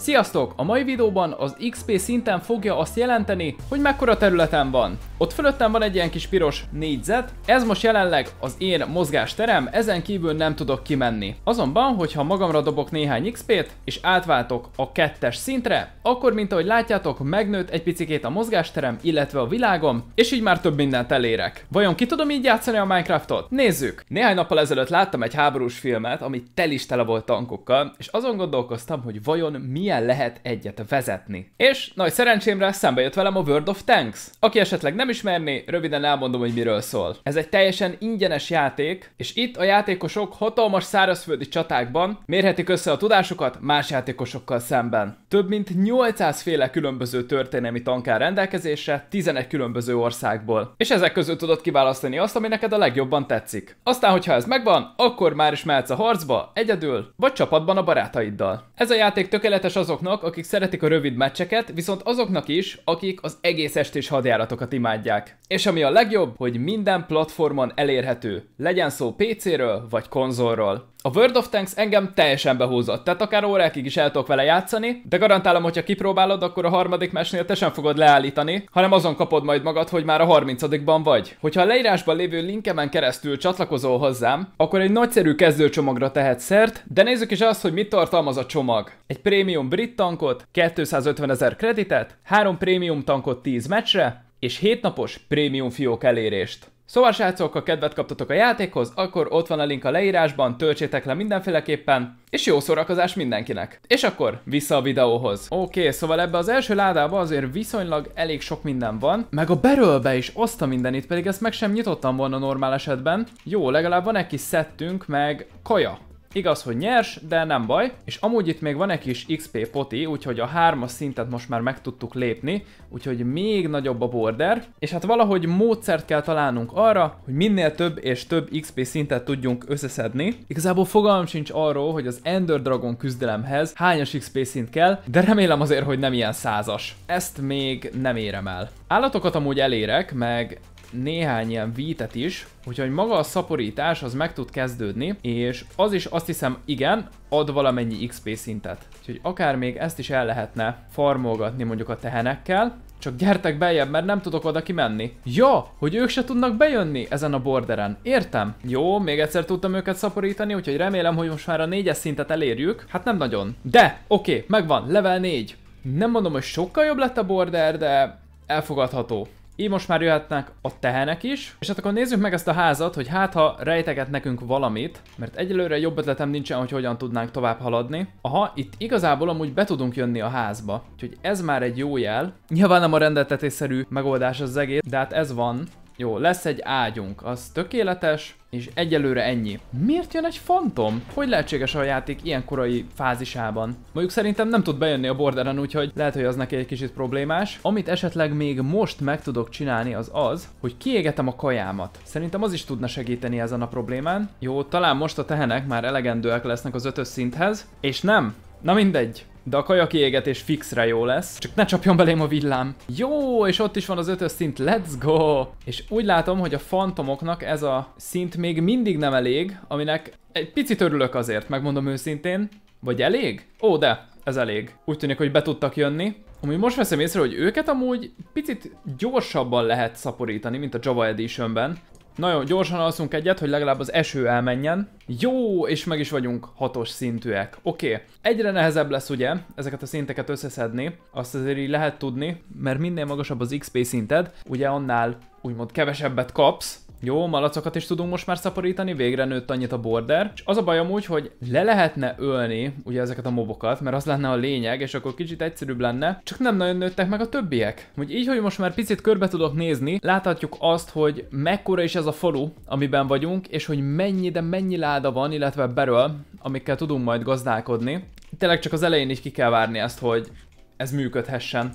Sziasztok! A mai videóban az XP szinten fogja azt jelenteni, hogy mekkora területen van. Ott fölöttem van egy ilyen kis piros négyzet, ez most jelenleg az én mozgásterem, ezen kívül nem tudok kimenni. Azonban, hogyha magamra dobok néhány XP-t, és átváltok a kettes szintre, akkor mint ahogy látjátok, megnőtt egy picikét a mozgásterem, illetve a világom, és így már több mindent elérek. Vajon ki tudom így játszani a Minecraftot? Nézzük! Néhány nappal ezelőtt láttam egy háborús filmet, ami tel is tele volt tankokkal, és azon gondolkoztam, hogy vajon mi milyen lehet egyet vezetni. És nagy szerencsémre szembe jött velem a World of Tanks. Aki esetleg nem ismerné, röviden elmondom, hogy miről szól. Ez egy teljesen ingyenes játék, és itt a játékosok hatalmas szárazföldi csatákban mérhetik össze a tudásukat más játékosokkal szemben. Több mint 800 féle különböző történelmi tankár rendelkezésre 11 különböző országból. És ezek közül tudod kiválasztani azt, ami neked a legjobban tetszik. Aztán, hogyha ez megvan, akkor már is mehetsz a harcba, egyedül, vagy csapatban a barátaiddal. Ez a játék tökéletes azoknak, akik szeretik a rövid meccseket, viszont azoknak is, akik az egész estés hadjáratokat imádják. És ami a legjobb, hogy minden platformon elérhető, legyen szó PC-ről vagy konzolról. A World of Tanks engem teljesen behúzott, tehát akár órákig is el tudok vele játszani, de garantálom, hogy ha kipróbálod, akkor a harmadik mesnél te sem fogod leállítani, hanem azon kapod majd magad, hogy már a harmincadikban vagy. Hogyha a leírásban lévő linkemen keresztül csatlakozol hozzám, akkor egy nagyszerű kezdőcsomagra tehet szert, de nézzük is azt, hogy mit tartalmaz a csomag. Egy prémium brit tankot, 250 ezer kreditet, 3 prémium tankot 10 meccsre, és 7 napos prémium fiók elérést. Szóval srácok, ha kedvet kaptatok a játékhoz, akkor ott van a link a leírásban, töltsétek le mindenféleképpen, és jó szórakozás mindenkinek! És akkor vissza a videóhoz. Oké, okay, szóval ebbe az első ládába azért viszonylag elég sok minden van, meg a berőlbe is oszta mindenit, pedig ezt meg sem nyitottam volna normál esetben. Jó, legalább van egy kis szettünk, meg kaja. Igaz, hogy nyers, de nem baj. És amúgy itt még van egy kis XP poti, úgyhogy a hármas szintet most már meg tudtuk lépni, úgyhogy még nagyobb a border. És hát valahogy módszert kell találnunk arra, hogy minél több és több XP szintet tudjunk összeszedni. Igazából fogalmam sincs arról, hogy az Ender Dragon küzdelemhez hányas XP szint kell, de remélem azért, hogy nem ilyen százas. Ezt még nem érem el. Állatokat amúgy elérek, meg néhány ilyen vítet is, úgyhogy maga a szaporítás az meg tud kezdődni, és az is azt hiszem igen, ad valamennyi XP szintet. Úgyhogy akár még ezt is el lehetne farmolgatni mondjuk a tehenekkel, csak gyertek beljebb, mert nem tudok oda kimenni. Ja, hogy ők se tudnak bejönni ezen a borderen. Értem. Jó, még egyszer tudtam őket szaporítani, úgyhogy remélem, hogy most már a négyes szintet elérjük. Hát nem nagyon. De, oké, okay, megvan, level 4. Nem mondom, hogy sokkal jobb lett a border, de elfogadható. Így most már jöhetnek a tehenek is. És hát akkor nézzük meg ezt a házat, hogy hát ha rejteget nekünk valamit, mert egyelőre jobb ötletem nincsen, hogy hogyan tudnánk tovább haladni. Aha, itt igazából amúgy be tudunk jönni a házba, úgyhogy ez már egy jó jel. Nyilván nem a rendeltetésszerű megoldás az egész, de hát ez van. Jó, lesz egy ágyunk, az tökéletes. És egyelőre ennyi. Miért jön egy fantom? Hogy lehetséges a játék ilyen korai fázisában? Mondjuk szerintem nem tud bejönni a borderen, úgyhogy lehet, hogy az neki egy kicsit problémás. Amit esetleg még most meg tudok csinálni az az, hogy kiégetem a kajámat. Szerintem az is tudna segíteni ezen a problémán. Jó, talán most a tehenek már elegendőek lesznek az ötös szinthez. És nem, Na mindegy. De a kajak és fixre jó lesz. Csak ne csapjon belém a villám. Jó, és ott is van az ötös szint. Let's go! És úgy látom, hogy a fantomoknak ez a szint még mindig nem elég, aminek egy picit örülök azért, megmondom őszintén. Vagy elég? Ó, de, ez elég. Úgy tűnik, hogy be tudtak jönni. Ami most veszem észre, hogy őket amúgy picit gyorsabban lehet szaporítani, mint a Java Editionben. Na jó, gyorsan alszunk egyet, hogy legalább az eső elmenjen. Jó, és meg is vagyunk hatos szintűek. Oké, okay. egyre nehezebb lesz ugye ezeket a szinteket összeszedni, azt azért így lehet tudni, mert minél magasabb az XP szinted, ugye annál úgymond kevesebbet kapsz, jó, malacokat is tudunk most már szaporítani, végre nőtt annyit a border. És az a baj amúgy, hogy le lehetne ölni ugye ezeket a mobokat, mert az lenne a lényeg, és akkor kicsit egyszerűbb lenne, csak nem nagyon nőttek meg a többiek. Úgy így, hogy most már picit körbe tudok nézni, láthatjuk azt, hogy mekkora is ez a falu, amiben vagyunk, és hogy mennyi, de mennyi láda van, illetve beről, amikkel tudunk majd gazdálkodni. Tényleg csak az elején is ki kell várni ezt, hogy ez működhessen.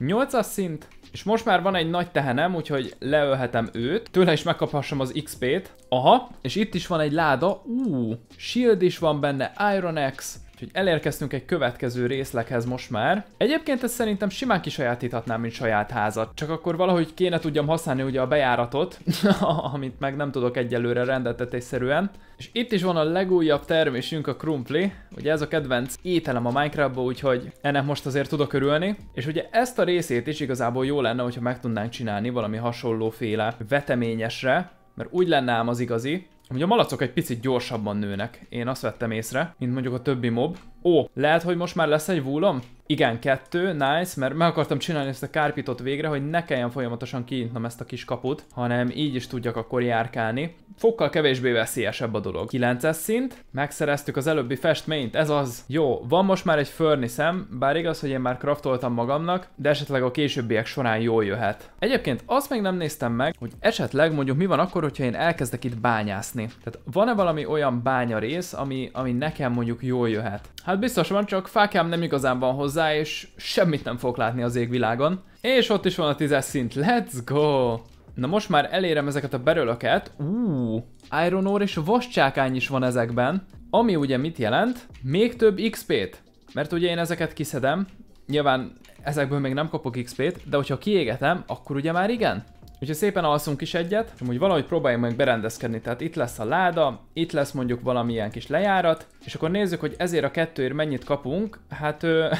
8-as szint, és most már van egy nagy tehenem, úgyhogy leölhetem őt. Tőle is megkaphassam az XP-t. Aha, és itt is van egy láda. Ú, shield is van benne, Iron Axe. Úgyhogy elérkeztünk egy következő részleghez most már. Egyébként ezt szerintem simán kisajátíthatnám, mint saját házat. Csak akkor valahogy kéne tudjam használni ugye a bejáratot, amit meg nem tudok egyelőre rendetetésszerűen. És itt is van a legújabb termésünk, a krumpli. Ugye ez a kedvenc ételem a Minecraftból, úgyhogy ennek most azért tudok örülni. És ugye ezt a részét is igazából jó lenne, hogyha meg tudnánk csinálni valami hasonlóféle veteményesre, mert úgy lenne ám az igazi, Ugye a malacok egy picit gyorsabban nőnek, én azt vettem észre, mint mondjuk a többi mob, Ó, lehet, hogy most már lesz egy vúlom? Igen, kettő, nice, mert meg akartam csinálni ezt a kárpitot végre, hogy ne kelljen folyamatosan kinyitnom ezt a kis kaput, hanem így is tudjak akkor járkálni. Fokkal kevésbé veszélyesebb a dolog. 9-es szint, megszereztük az előbbi festményt, ez az. Jó, van most már egy förniszem, bár igaz, hogy én már kraftoltam magamnak, de esetleg a későbbiek során jól jöhet. Egyébként azt még nem néztem meg, hogy esetleg mondjuk mi van akkor, hogyha én elkezdek itt bányászni. Tehát van-e valami olyan bánya rész, ami, ami nekem mondjuk jól jöhet? Hát biztos van, csak fákám nem igazán van hozzá, és semmit nem fog látni az égvilágon. És ott is van a tízes szint, let's go! Na most már elérem ezeket a berölöket. Uuu, Iron Ore és vascsákány is van ezekben. Ami ugye mit jelent? Még több XP-t. Mert ugye én ezeket kiszedem, nyilván ezekből még nem kapok XP-t, de hogyha kiégetem, akkor ugye már igen? Úgyhogy szépen alszunk is egyet, és amúgy valahogy próbáljunk meg berendezkedni, tehát itt lesz a láda, itt lesz mondjuk valamilyen kis lejárat, és akkor nézzük, hogy ezért a kettőért mennyit kapunk, hát ö,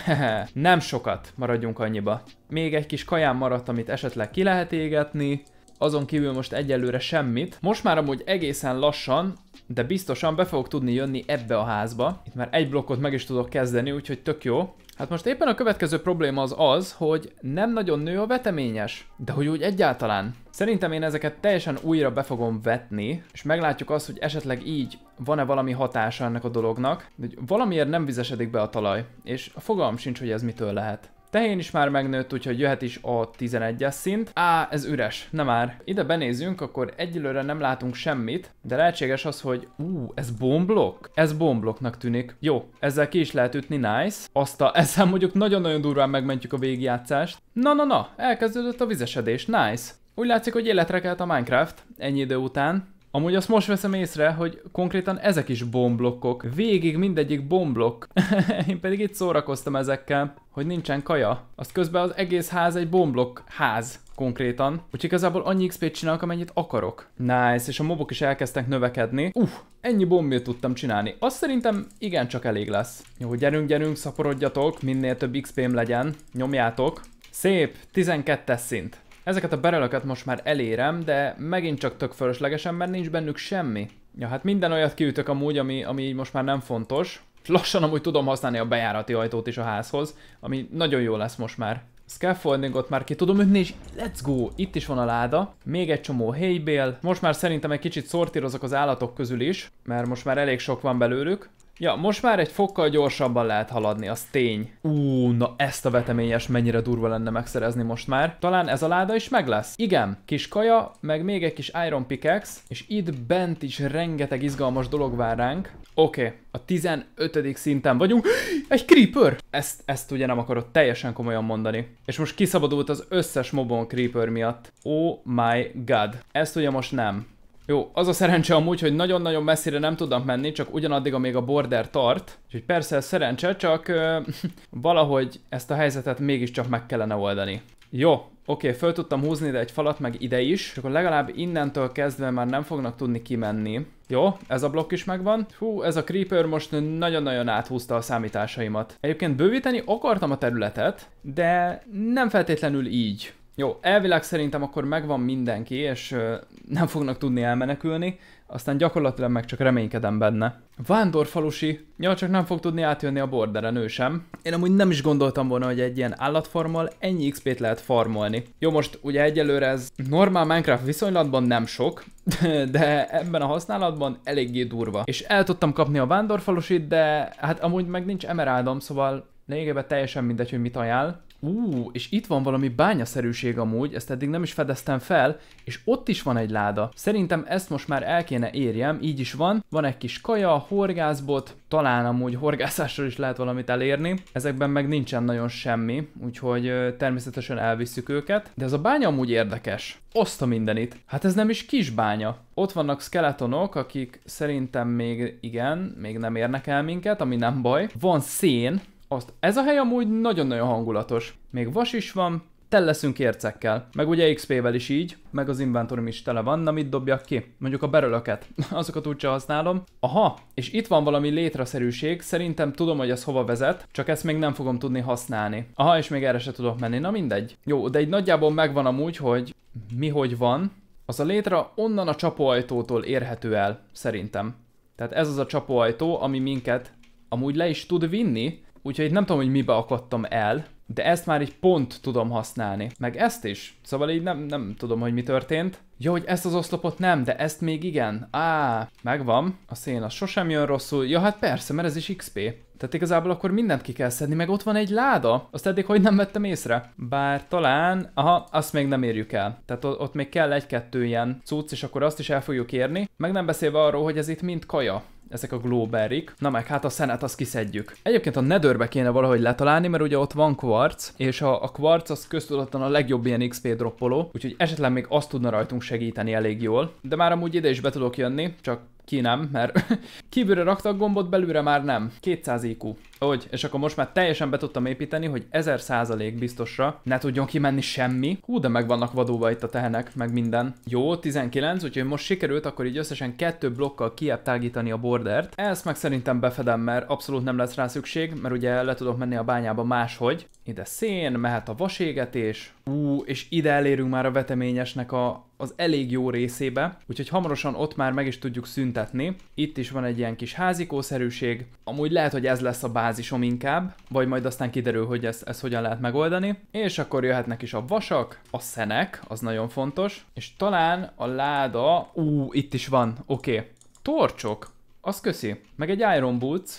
nem sokat maradjunk annyiba. Még egy kis kaján maradt, amit esetleg ki lehet égetni, azon kívül most egyelőre semmit. Most már amúgy egészen lassan, de biztosan be fogok tudni jönni ebbe a házba. Itt már egy blokkot meg is tudok kezdeni, úgyhogy tök jó. Hát most éppen a következő probléma az az, hogy nem nagyon nő a veteményes, de hogy úgy egyáltalán. Szerintem én ezeket teljesen újra be fogom vetni, és meglátjuk azt, hogy esetleg így van-e valami hatása ennek a dolognak, hogy valamiért nem vizesedik be a talaj, és fogalm sincs, hogy ez mitől lehet. Tehén is már megnőtt, úgyhogy jöhet is a 11-es szint. Á, ez üres, nem már. Ide benézünk, akkor egyelőre nem látunk semmit, de lehetséges az, hogy ú, ez bomblok? Ez bombloknak tűnik. Jó, ezzel ki is lehet ütni, nice. Azt a, ezzel mondjuk nagyon-nagyon durván megmentjük a végjátszást. Na, na, na, elkezdődött a vizesedés, nice. Úgy látszik, hogy életre kelt a Minecraft ennyi idő után. Amúgy azt most veszem észre, hogy konkrétan ezek is bomblokkok. Végig mindegyik bomblok. Én pedig itt szórakoztam ezekkel, hogy nincsen kaja. Azt közben az egész ház egy bomblok ház konkrétan. Úgyhogy igazából annyi XP-t csinálok, amennyit akarok. Nice, és a mobok is elkezdtek növekedni. Uff, ennyi bombét tudtam csinálni. Azt szerintem igen csak elég lesz. Jó, gyerünk, gyerünk, szaporodjatok, minél több XP-m legyen. Nyomjátok. Szép, 12-es szint. Ezeket a berelöket most már elérem, de megint csak tök fölöslegesen, mert nincs bennük semmi. Ja, hát minden olyat kiütök amúgy, ami, ami így most már nem fontos. Lassan amúgy tudom használni a bejárati ajtót is a házhoz, ami nagyon jó lesz most már. Scaffoldingot már ki tudom ütni, és let's go! Itt is van a láda, még egy csomó helybél. Most már szerintem egy kicsit szortírozok az állatok közül is, mert most már elég sok van belőlük. Ja, most már egy fokkal gyorsabban lehet haladni, az tény. Ú, na ezt a veteményes mennyire durva lenne megszerezni most már. Talán ez a láda is meg lesz. Igen, kis kaja, meg még egy kis Iron Pickaxe, és itt bent is rengeteg izgalmas dolog vár ránk. Oké, okay, a 15. szinten vagyunk. Egy Creeper! Ezt, ezt ugye nem akarod teljesen komolyan mondani. És most kiszabadult az összes mobon Creeper miatt. Oh my god. Ezt ugye most nem. Jó, az a szerencse amúgy, hogy nagyon-nagyon messzire nem tudnak menni, csak ugyanaddig, amíg a border tart. Úgyhogy persze ez szerencse, csak ö, valahogy ezt a helyzetet mégiscsak meg kellene oldani. Jó, oké, föl tudtam húzni ide egy falat, meg ide is, és akkor legalább innentől kezdve már nem fognak tudni kimenni. Jó, ez a blokk is megvan. Hú, ez a creeper most nagyon-nagyon áthúzta a számításaimat. Egyébként bővíteni akartam a területet, de nem feltétlenül így. Jó, elvileg szerintem akkor megvan mindenki, és ö, nem fognak tudni elmenekülni, aztán gyakorlatilag meg csak reménykedem benne. Vándorfalusi, ja, csak nem fog tudni átjönni a borderen, ő sem. Én amúgy nem is gondoltam volna, hogy egy ilyen állatformal ennyi XP-t lehet farmolni. Jó, most ugye egyelőre ez normál Minecraft viszonylatban nem sok, de ebben a használatban eléggé durva. És el tudtam kapni a vándorfalusit, de hát amúgy meg nincs emeráldom, szóval lényegében teljesen mindegy, hogy mit ajánl. Ú, és itt van valami bányaszerűség amúgy, ezt eddig nem is fedeztem fel, és ott is van egy láda. Szerintem ezt most már el kéne érjem, így is van. Van egy kis kaja, horgászbot, talán amúgy horgászással is lehet valamit elérni. Ezekben meg nincsen nagyon semmi, úgyhogy természetesen elvisszük őket. De ez a bánya amúgy érdekes. Azt a mindenit. Hát ez nem is kis bánya. Ott vannak skeletonok, akik szerintem még igen, még nem érnek el minket, ami nem baj. Van szén, azt. Ez a hely amúgy nagyon-nagyon hangulatos. Még vas is van, tel leszünk ércekkel. Meg ugye XP-vel is így, meg az inventorim is tele van, na mit dobjak ki? Mondjuk a berölöket, azokat úgyse használom. Aha, és itt van valami létreszerűség, szerintem tudom, hogy az hova vezet, csak ezt még nem fogom tudni használni. Aha, és még erre se tudok menni, na mindegy. Jó, de egy nagyjából megvan amúgy, hogy mi hogy van. Az a létre onnan a csapóajtótól érhető el, szerintem. Tehát ez az a csapóajtó, ami minket amúgy le is tud vinni, úgyhogy nem tudom, hogy mibe akadtam el, de ezt már így pont tudom használni. Meg ezt is. Szóval így nem, nem tudom, hogy mi történt. Jó, hogy ezt az oszlopot nem, de ezt még igen. Á, megvan. A szén az sosem jön rosszul. Ja, hát persze, mert ez is XP. Tehát igazából akkor mindent ki kell szedni, meg ott van egy láda. Azt eddig hogy nem vettem észre? Bár talán... Aha, azt még nem érjük el. Tehát ott még kell egy-kettő ilyen cucc, és akkor azt is el fogjuk érni. Meg nem beszélve arról, hogy ez itt mind kaja ezek a glóberik. Na meg hát a szenet azt kiszedjük. Egyébként a nedörbe kéne valahogy letalálni, mert ugye ott van kvarc, és a, a kvarc az köztudottan a legjobb ilyen XP droppoló, úgyhogy esetleg még azt tudna rajtunk segíteni elég jól. De már amúgy ide is be tudok jönni, csak ki nem, mert kívülre raktak gombot, belülre már nem. 200 IQ. Úgy, és akkor most már teljesen be tudtam építeni, hogy 1000% biztosra ne tudjon kimenni semmi. Hú, de meg vannak vadóba itt a tehenek, meg minden. Jó, 19, úgyhogy most sikerült akkor így összesen kettő blokkal kiebb tágítani a bordert. Ezt meg szerintem befedem, mert abszolút nem lesz rá szükség, mert ugye le tudok menni a bányába máshogy ide szén, mehet a vaségetés, ú, és ide elérünk már a veteményesnek a, az elég jó részébe, úgyhogy hamarosan ott már meg is tudjuk szüntetni. Itt is van egy ilyen kis házikószerűség, amúgy lehet, hogy ez lesz a bázisom inkább, vagy majd aztán kiderül, hogy ezt, ezt hogyan lehet megoldani. És akkor jöhetnek is a vasak, a szenek, az nagyon fontos, és talán a láda, ú, itt is van, oké. Okay. Torcsok, az köszi, meg egy Iron Boots,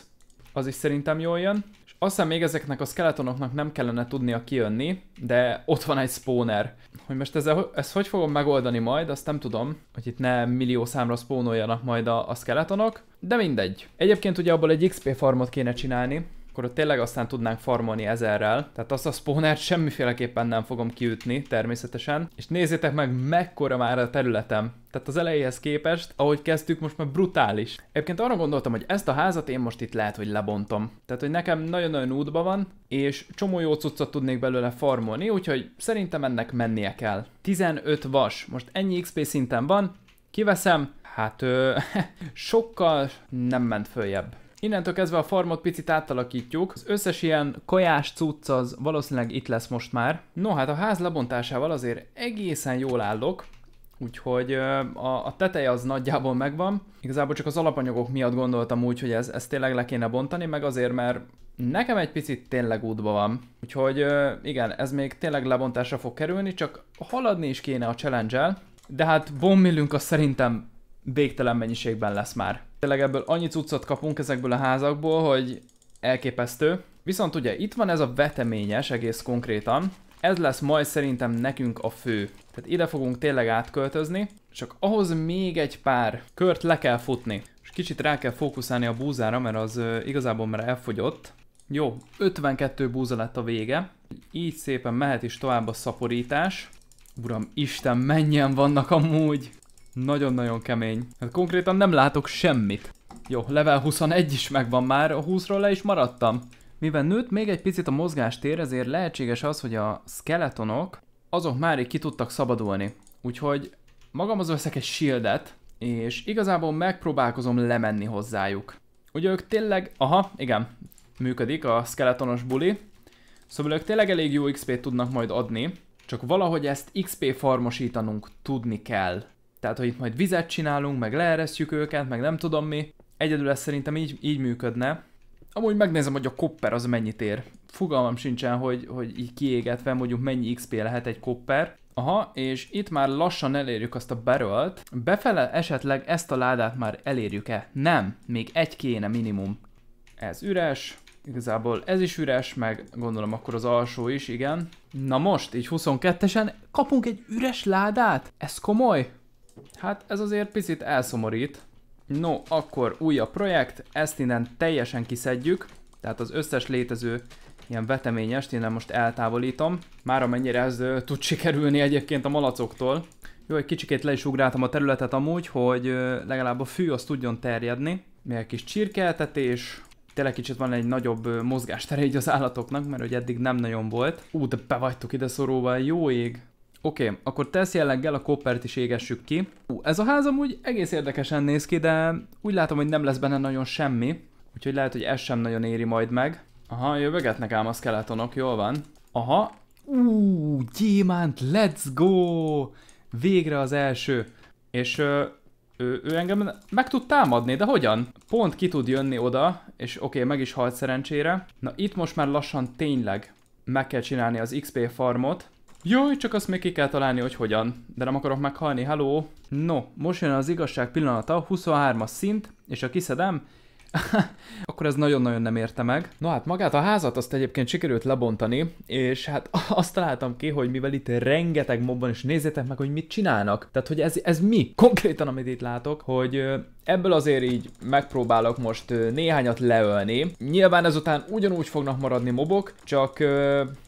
az is szerintem jól jön. Aztán még ezeknek a skeletonoknak nem kellene tudnia kijönni, de ott van egy spawner. Hogy most ezzel, ezt hogy fogom megoldani majd, azt nem tudom, hogy itt ne millió számra spawnoljanak majd a, a skeletonok, de mindegy. Egyébként ugye abból egy XP farmot kéne csinálni, akkor ott tényleg aztán tudnánk farmolni ezerrel. Tehát azt a spawnert semmiféleképpen nem fogom kiütni természetesen. És nézzétek meg, mekkora már a területem. Tehát az elejéhez képest, ahogy kezdtük, most már brutális. Egyébként arra gondoltam, hogy ezt a házat én most itt lehet, hogy lebontom. Tehát, hogy nekem nagyon-nagyon útba van, és csomó jó cuccot tudnék belőle farmolni, úgyhogy szerintem ennek mennie kell. 15 vas, most ennyi XP szinten van, kiveszem, hát ö, sokkal nem ment följebb. Innentől kezdve a farmot picit átalakítjuk. Az összes ilyen kajás cucc az valószínűleg itt lesz most már. No, hát a ház lebontásával azért egészen jól állok. Úgyhogy a, a teteje az nagyjából megvan. Igazából csak az alapanyagok miatt gondoltam úgy, hogy ez, ez tényleg le kéne bontani, meg azért, mert nekem egy picit tényleg útba van. Úgyhogy igen, ez még tényleg lebontásra fog kerülni, csak haladni is kéne a challenge -el. De hát bombillünk az szerintem végtelen mennyiségben lesz már. Tényleg ebből annyi cuccot kapunk ezekből a házakból, hogy elképesztő. Viszont ugye itt van ez a veteményes egész konkrétan, ez lesz majd szerintem nekünk a fő. Tehát ide fogunk tényleg átköltözni, csak ahhoz még egy pár kört le kell futni. És kicsit rá kell fókuszálni a búzára, mert az igazából már elfogyott. Jó, 52 búza lett a vége. Így szépen mehet is tovább a szaporítás. Uram, Isten, mennyien vannak amúgy! Nagyon-nagyon kemény. Hát konkrétan nem látok semmit. Jó, level 21 is megvan már, a 20-ról le is maradtam. Mivel nőtt még egy picit a mozgástér, ezért lehetséges az, hogy a skeletonok, azok már így ki tudtak szabadulni. Úgyhogy magamhoz veszek egy shieldet, és igazából megpróbálkozom lemenni hozzájuk. Ugye ők tényleg, aha, igen, működik a skeletonos buli. Szóval ők tényleg elég jó XP-t tudnak majd adni, csak valahogy ezt XP farmosítanunk tudni kell. Tehát, hogy itt majd vizet csinálunk, meg leeresztjük őket, meg nem tudom mi. Egyedül ez szerintem így, így működne. Amúgy megnézem, hogy a kopper az mennyit ér. Fogalmam sincsen, hogy, hogy így kiégetve mondjuk mennyi XP lehet egy kopper. Aha, és itt már lassan elérjük azt a barrel -t. Befele esetleg ezt a ládát már elérjük-e? Nem, még egy kéne minimum. Ez üres, igazából ez is üres, meg gondolom akkor az alsó is, igen. Na most, így 22-esen kapunk egy üres ládát? Ez komoly? Hát ez azért picit elszomorít. No, akkor új a projekt, ezt innen teljesen kiszedjük, tehát az összes létező ilyen veteményest innen most eltávolítom. Már amennyire ez ö, tud sikerülni egyébként a malacoktól. Jó, egy kicsikét le is ugráltam a területet amúgy, hogy ö, legalább a fű az tudjon terjedni. Még egy kis csirkeltetés, tényleg kicsit van egy nagyobb mozgástere így az állatoknak, mert hogy eddig nem nagyon volt. Ú, de bevagytuk ide szoróval, jó ég! Oké, okay, akkor tesz jelleggel a koppert is égessük ki. Ú, ez a ház amúgy egész érdekesen néz ki, de úgy látom, hogy nem lesz benne nagyon semmi. Úgyhogy lehet, hogy ez sem nagyon éri majd meg. Aha, jövögetnek ám a skeletonok, jól van. Aha. Ú, gyémánt, let's go! Végre az első. És ö, ő, ő engem meg tud támadni, de hogyan? Pont ki tud jönni oda, és oké, okay, meg is halt szerencsére. Na itt most már lassan tényleg meg kell csinálni az XP farmot. Jó, csak azt még ki kell találni, hogy hogyan. De nem akarok meghalni, hello. No, most jön az igazság pillanata, 23-as szint, és a kiszedem, akkor ez nagyon-nagyon nem érte meg. No hát magát a házat azt egyébként sikerült lebontani, és hát azt találtam ki, hogy mivel itt rengeteg mobban is nézzétek meg, hogy mit csinálnak. Tehát, hogy ez, ez mi? Konkrétan, amit itt látok, hogy Ebből azért így megpróbálok most néhányat leölni. Nyilván ezután ugyanúgy fognak maradni mobok, csak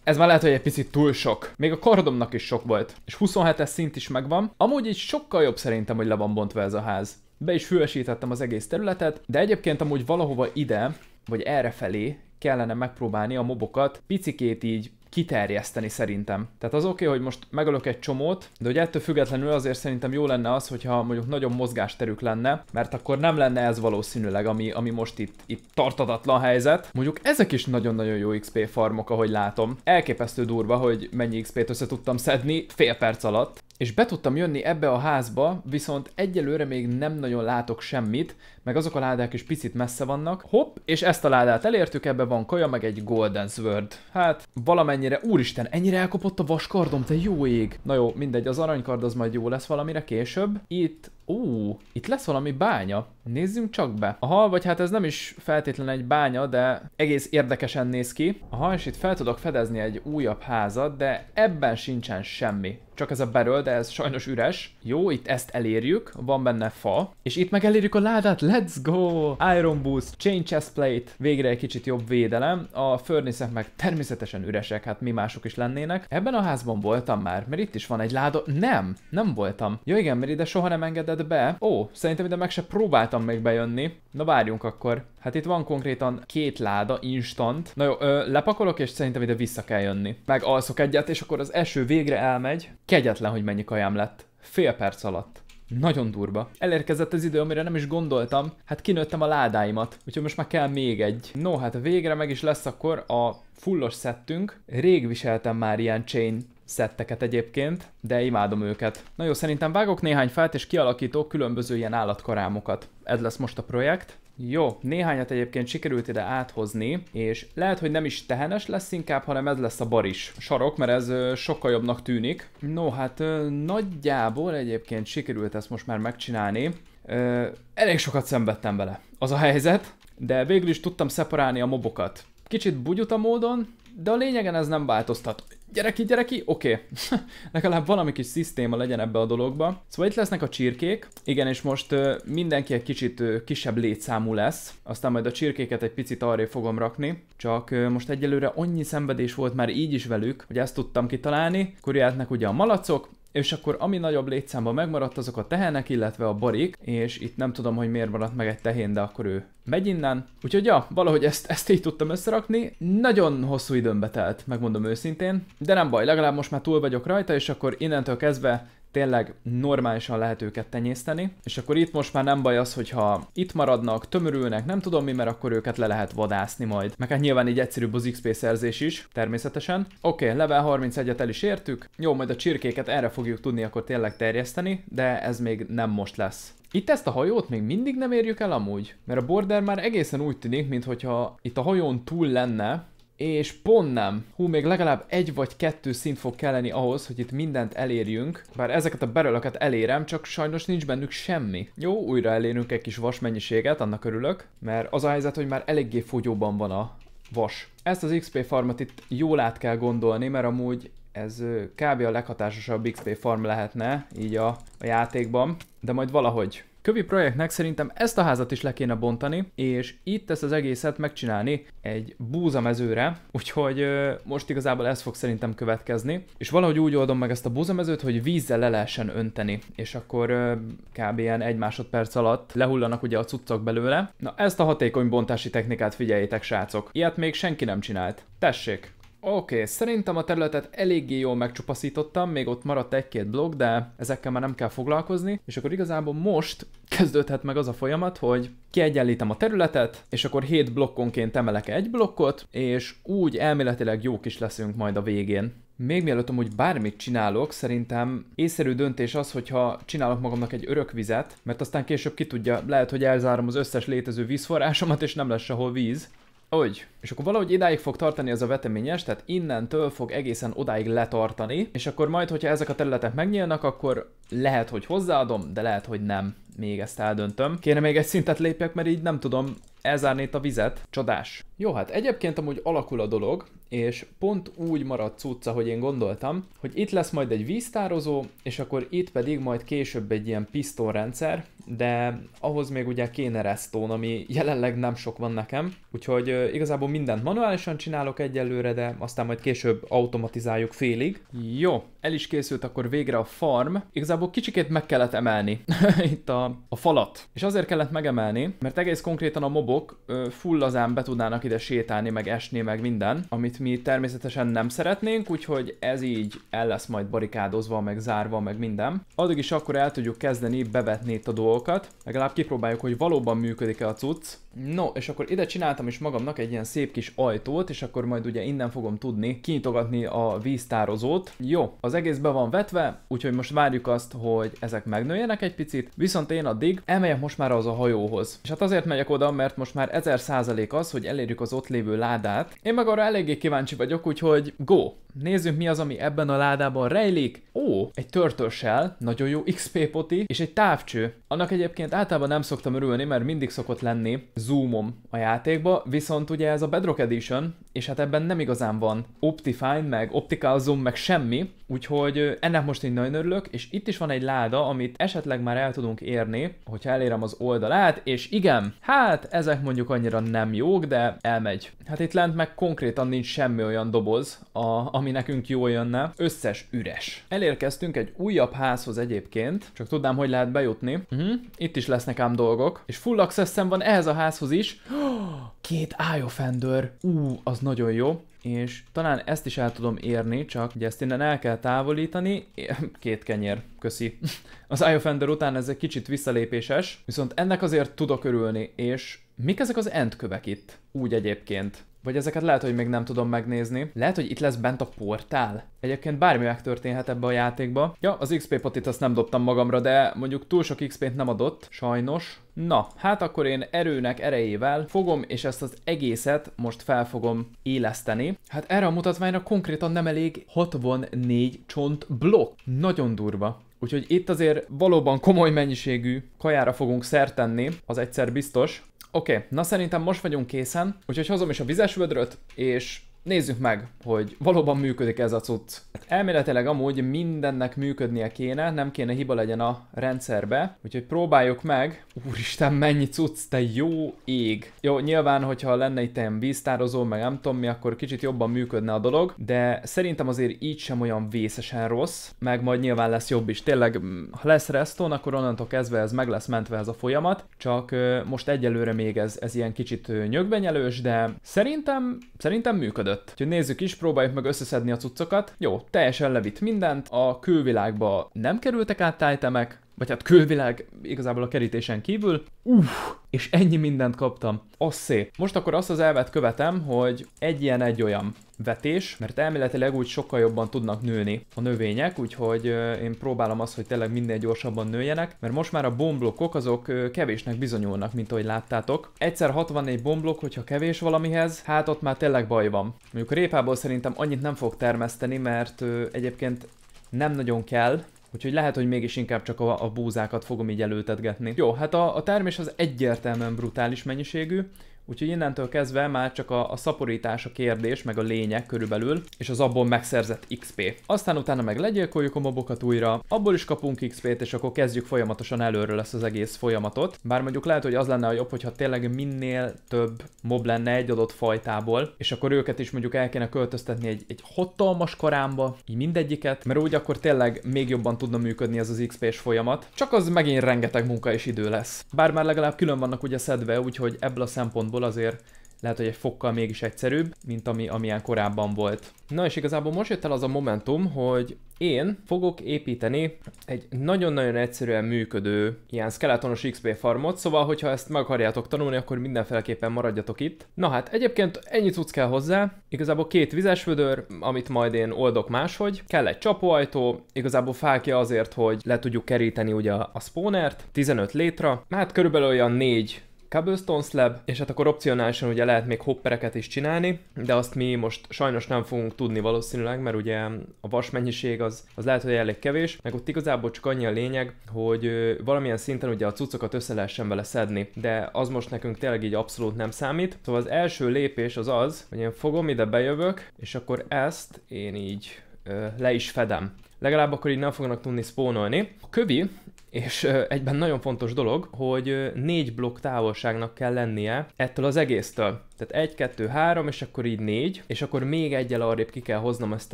ez már lehet, hogy egy picit túl sok. Még a kardomnak is sok volt. És 27-es szint is megvan. Amúgy így sokkal jobb szerintem, hogy le van bontva ez a ház be is hőesítettem az egész területet, de egyébként amúgy valahova ide, vagy erre felé kellene megpróbálni a mobokat picikét így kiterjeszteni szerintem. Tehát az oké, okay, hogy most megölök egy csomót, de hogy ettől függetlenül azért szerintem jó lenne az, hogyha mondjuk nagyon mozgásterük lenne, mert akkor nem lenne ez valószínűleg, ami, ami most itt, itt tartatatlan helyzet. Mondjuk ezek is nagyon-nagyon jó XP farmok, ahogy látom. Elképesztő durva, hogy mennyi XP-t össze tudtam szedni fél perc alatt és be tudtam jönni ebbe a házba, viszont egyelőre még nem nagyon látok semmit, meg azok a ládák is picit messze vannak. Hopp, és ezt a ládát elértük, ebbe van kaja, meg egy Golden Sword. Hát, valamennyire, úristen, ennyire elkopott a vaskardom, te jó ég! Na jó, mindegy, az aranykard az majd jó lesz valamire később. Itt, ú, itt lesz valami bánya. Nézzünk csak be. Aha, vagy hát ez nem is feltétlen egy bánya, de egész érdekesen néz ki. Aha, és itt fel tudok fedezni egy újabb házat, de ebben sincsen semmi. Csak ez a beröl, de ez sajnos üres. Jó, itt ezt elérjük, van benne fa. És itt meg elérjük a ládát, let's go! Iron Boost, Chain Chest Plate, végre egy kicsit jobb védelem. A furnace meg természetesen üresek, hát mi mások is lennének. Ebben a házban voltam már, mert itt is van egy láda. Nem, nem voltam. Ja igen, mert ide soha nem engedett be. Ó, szerintem ide meg se próbáltam akartam még bejönni. Na várjunk akkor. Hát itt van konkrétan két láda, instant. Na jó, ö, lepakolok, és szerintem ide vissza kell jönni. Meg alszok egyet, és akkor az eső végre elmegy. Kegyetlen, hogy mennyi kajám lett. Fél perc alatt. Nagyon durva. Elérkezett az idő, amire nem is gondoltam. Hát kinőttem a ládáimat, úgyhogy most már kell még egy. No, hát végre meg is lesz akkor a fullos szettünk. Rég viseltem már ilyen chain szetteket egyébként, de imádom őket. Na jó, szerintem vágok néhány fát, és kialakítok különböző ilyen állatkarámokat. Ez lesz most a projekt. Jó, néhányat egyébként sikerült ide áthozni, és lehet, hogy nem is tehenes lesz inkább, hanem ez lesz a baris sarok, mert ez sokkal jobbnak tűnik. No, hát nagyjából egyébként sikerült ezt most már megcsinálni. Ö, elég sokat szenvedtem bele, az a helyzet, de végül is tudtam szeparálni a mobokat. Kicsit bugyuta módon, de a lényegen ez nem változtat gyere ki, oké. Okay. Legalább valami kis szisztéma legyen ebbe a dologba. Szóval itt lesznek a csirkék, igen, és most ö, mindenki egy kicsit ö, kisebb létszámú lesz, aztán majd a csirkéket egy picit arré fogom rakni, csak ö, most egyelőre annyi szenvedés volt már így is velük, hogy ezt tudtam kitalálni. Kuriátnak ugye a malacok, és akkor ami nagyobb létszámban megmaradt, azok a tehenek, illetve a barik, és itt nem tudom, hogy miért maradt meg egy tehén, de akkor ő megy innen. Úgyhogy ja, valahogy ezt, ezt így tudtam összerakni. Nagyon hosszú időn betelt megmondom őszintén, de nem baj, legalább most már túl vagyok rajta, és akkor innentől kezdve tényleg normálisan lehet őket tenyészteni, és akkor itt most már nem baj az, hogyha itt maradnak, tömörülnek, nem tudom mi, mert akkor őket le lehet vadászni majd. Meg hát nyilván így egyszerűbb az XP szerzés is, természetesen. Oké, okay, level 31-et el is értük, jó, majd a csirkéket erre fogjuk tudni akkor tényleg terjeszteni, de ez még nem most lesz. Itt ezt a hajót még mindig nem érjük el amúgy, mert a border már egészen úgy tűnik, mintha itt a hajón túl lenne, és pont nem. Hú, még legalább egy vagy kettő szint fog kelleni ahhoz, hogy itt mindent elérjünk. Bár ezeket a berölöket elérem, csak sajnos nincs bennük semmi. Jó, újra elérünk egy kis vas mennyiséget, annak örülök. Mert az a helyzet, hogy már eléggé fogyóban van a vas. Ezt az XP farmat itt jól át kell gondolni, mert amúgy ez kb. a leghatásosabb XP farm lehetne így a, a játékban, de majd valahogy Kövi projektnek szerintem ezt a házat is le kéne bontani, és itt ezt az egészet megcsinálni egy búzamezőre, úgyhogy ö, most igazából ez fog szerintem következni, és valahogy úgy oldom meg ezt a búzamezőt, hogy vízzel le lehessen önteni, és akkor ö, kb. ilyen egy másodperc alatt lehullanak ugye a cuccok belőle. Na ezt a hatékony bontási technikát figyeljétek srácok, ilyet még senki nem csinált. Tessék! Oké, okay, szerintem a területet eléggé jól megcsupaszítottam, még ott maradt egy-két blog, de ezekkel már nem kell foglalkozni, és akkor igazából most kezdődhet meg az a folyamat, hogy kiegyenlítem a területet, és akkor 7 blokkonként emelek egy blokkot, és úgy elméletileg jók is leszünk majd a végén. Még mielőtt amúgy bármit csinálok, szerintem észszerű döntés az, hogyha csinálok magamnak egy vizet, mert aztán később ki tudja, lehet, hogy elzárom az összes létező vízforrásomat, és nem lesz sehol víz. Úgy. És akkor valahogy idáig fog tartani ez a veteményes, tehát innentől fog egészen odáig letartani, és akkor majd, hogyha ezek a területek megnyílnak, akkor lehet, hogy hozzáadom, de lehet, hogy nem még ezt eldöntöm. Kéne még egy szintet lépjek, mert így nem tudom elzárni itt a vizet. Csodás. Jó, hát egyébként amúgy alakul a dolog, és pont úgy maradt cucca, hogy én gondoltam, hogy itt lesz majd egy víztározó, és akkor itt pedig majd később egy ilyen pisztonrendszer, de ahhoz még ugye kéne resztón, ami jelenleg nem sok van nekem, úgyhogy igazából mindent manuálisan csinálok egyelőre, de aztán majd később automatizáljuk félig. Jó, el is készült akkor végre a farm. Igazából kicsikét meg kellett emelni itt a a, falat. És azért kellett megemelni, mert egész konkrétan a mobok fullazán be tudnának ide sétálni, meg esni, meg minden, amit mi természetesen nem szeretnénk, úgyhogy ez így el lesz majd barikádozva, meg zárva, meg minden. Addig is akkor el tudjuk kezdeni bevetni itt a dolgokat, legalább kipróbáljuk, hogy valóban működik-e a cucc. No, és akkor ide csináltam is magamnak egy ilyen szép kis ajtót, és akkor majd ugye innen fogom tudni kinyitogatni a víztározót. Jó, az egész be van vetve, úgyhogy most várjuk azt, hogy ezek megnőjenek egy picit, viszont viszont én addig elmegyek most már az a hajóhoz. És hát azért megyek oda, mert most már 1000% az, hogy elérjük az ott lévő ládát. Én meg arra eléggé kíváncsi vagyok, úgyhogy go! nézzük mi az, ami ebben a ládában rejlik. Ó, egy törtössel, nagyon jó XP poti, és egy távcső. Annak egyébként általában nem szoktam örülni, mert mindig szokott lenni zoomom a játékba, viszont ugye ez a Bedrock Edition, és hát ebben nem igazán van Optifine, meg Optical Zoom, meg semmi, úgyhogy ennek most én nagyon örülök, és itt is van egy láda, amit esetleg már el tudunk érni elérni, hogyha elérem az oldalát, és igen, hát ezek mondjuk annyira nem jók, de elmegy. Hát itt lent meg konkrétan nincs semmi olyan doboz, a, ami nekünk jó jönne. Összes üres. Elérkeztünk egy újabb házhoz egyébként, csak tudnám, hogy lehet bejutni. Uh-huh. Itt is lesznek ám dolgok. És full access van ehhez a házhoz is. Két ájofendőr. Ú, az nagyon jó és talán ezt is el tudom érni, csak ugye ezt innen el kell távolítani, két kenyér, köszi. Az iOffender után ez egy kicsit visszalépéses, viszont ennek azért tudok örülni, és mik ezek az endkövek itt? Úgy egyébként. Vagy ezeket lehet, hogy még nem tudom megnézni. Lehet, hogy itt lesz bent a portál? Egyébként bármi megtörténhet ebbe a játékba. Ja, az XP potit azt nem dobtam magamra, de mondjuk túl sok XP-t nem adott, sajnos. Na, hát akkor én erőnek erejével fogom, és ezt az egészet most fel fogom éleszteni. Hát erre a mutatványra konkrétan nem elég 64 csont blokk. Nagyon durva. Úgyhogy itt azért valóban komoly mennyiségű kajára fogunk szertenni, az egyszer biztos. Oké, okay, na szerintem most vagyunk készen, úgyhogy hozom is a vizes vödröt, és nézzük meg, hogy valóban működik ez a cucc. Elméletileg amúgy mindennek működnie kéne, nem kéne hiba legyen a rendszerbe, úgyhogy próbáljuk meg. Úristen, mennyi cucc, te jó ég! Jó, nyilván, hogyha lenne itt ilyen víztározó, meg nem tudom mi, akkor kicsit jobban működne a dolog, de szerintem azért így sem olyan vészesen rossz, meg majd nyilván lesz jobb is. Tényleg, ha lesz reston, akkor onnantól kezdve ez meg lesz mentve ez a folyamat, csak most egyelőre még ez, ez ilyen kicsit nyögbenyelős, de szerintem, szerintem működött között. Úgyhogy nézzük is, próbáljuk meg összeszedni a cuccokat. Jó, teljesen levitt mindent, a külvilágba nem kerültek át tájtemek, vagy hát külvilág igazából a kerítésen kívül. Uff, és ennyi mindent kaptam. Az szép. Most akkor azt az elvet követem, hogy egy ilyen, egy olyan vetés, mert elméletileg úgy sokkal jobban tudnak nőni a növények, úgyhogy én próbálom azt, hogy tényleg minél gyorsabban nőjenek, mert most már a bomblokok azok kevésnek bizonyulnak, mint ahogy láttátok. Egyszer 64 bomblok, hogyha kevés valamihez, hát ott már tényleg baj van. Mondjuk a répából szerintem annyit nem fog termeszteni, mert egyébként nem nagyon kell, Úgyhogy lehet, hogy mégis inkább csak a, a búzákat fogom így előtetgetni. Jó, hát a, a termés az egyértelműen brutális mennyiségű, Úgyhogy innentől kezdve már csak a, a szaporítás a kérdés, meg a lényeg körülbelül, és az abból megszerzett XP. Aztán utána meg legyilkoljuk a mobokat újra, abból is kapunk XP-t, és akkor kezdjük folyamatosan előről lesz az egész folyamatot. Bár mondjuk lehet, hogy az lenne a jobb, hogyha tényleg minél több mob lenne egy adott fajtából, és akkor őket is mondjuk el kéne költöztetni egy, egy hatalmas karámba, így mindegyiket, mert úgy akkor tényleg még jobban tudna működni ez az XP-s folyamat, csak az megint rengeteg munka és idő lesz. Bár már legalább külön vannak ugye szedve, úgyhogy ebből a szempontból szempontból azért lehet, hogy egy fokkal mégis egyszerűbb, mint ami, amilyen korábban volt. Na és igazából most jött el az a momentum, hogy én fogok építeni egy nagyon-nagyon egyszerűen működő ilyen skeletonos XP farmot, szóval hogyha ezt meg akarjátok tanulni, akkor mindenféleképpen maradjatok itt. Na hát egyébként ennyi cucc kell hozzá, igazából két vizes vödör, amit majd én oldok máshogy, kell egy csapóajtó, igazából fákja azért, hogy le tudjuk keríteni ugye a spawnert, 15 létra, hát körülbelül olyan 4 cobblestone slab, és hát akkor opcionálisan ugye lehet még hoppereket is csinálni, de azt mi most sajnos nem fogunk tudni valószínűleg, mert ugye a vas mennyiség az, az lehet, hogy elég kevés, meg ott igazából csak annyi a lényeg, hogy valamilyen szinten ugye a cuccokat össze lehessen vele szedni, de az most nekünk tényleg így abszolút nem számít. Szóval az első lépés az az, hogy én fogom, ide bejövök, és akkor ezt én így ö, le is fedem legalább akkor így nem fognak tudni spónolni. A kövi és egyben nagyon fontos dolog, hogy négy blokk távolságnak kell lennie ettől az egésztől. Tehát egy-kettő-három és akkor így négy, és akkor még egyel arrébb ki kell hoznom ezt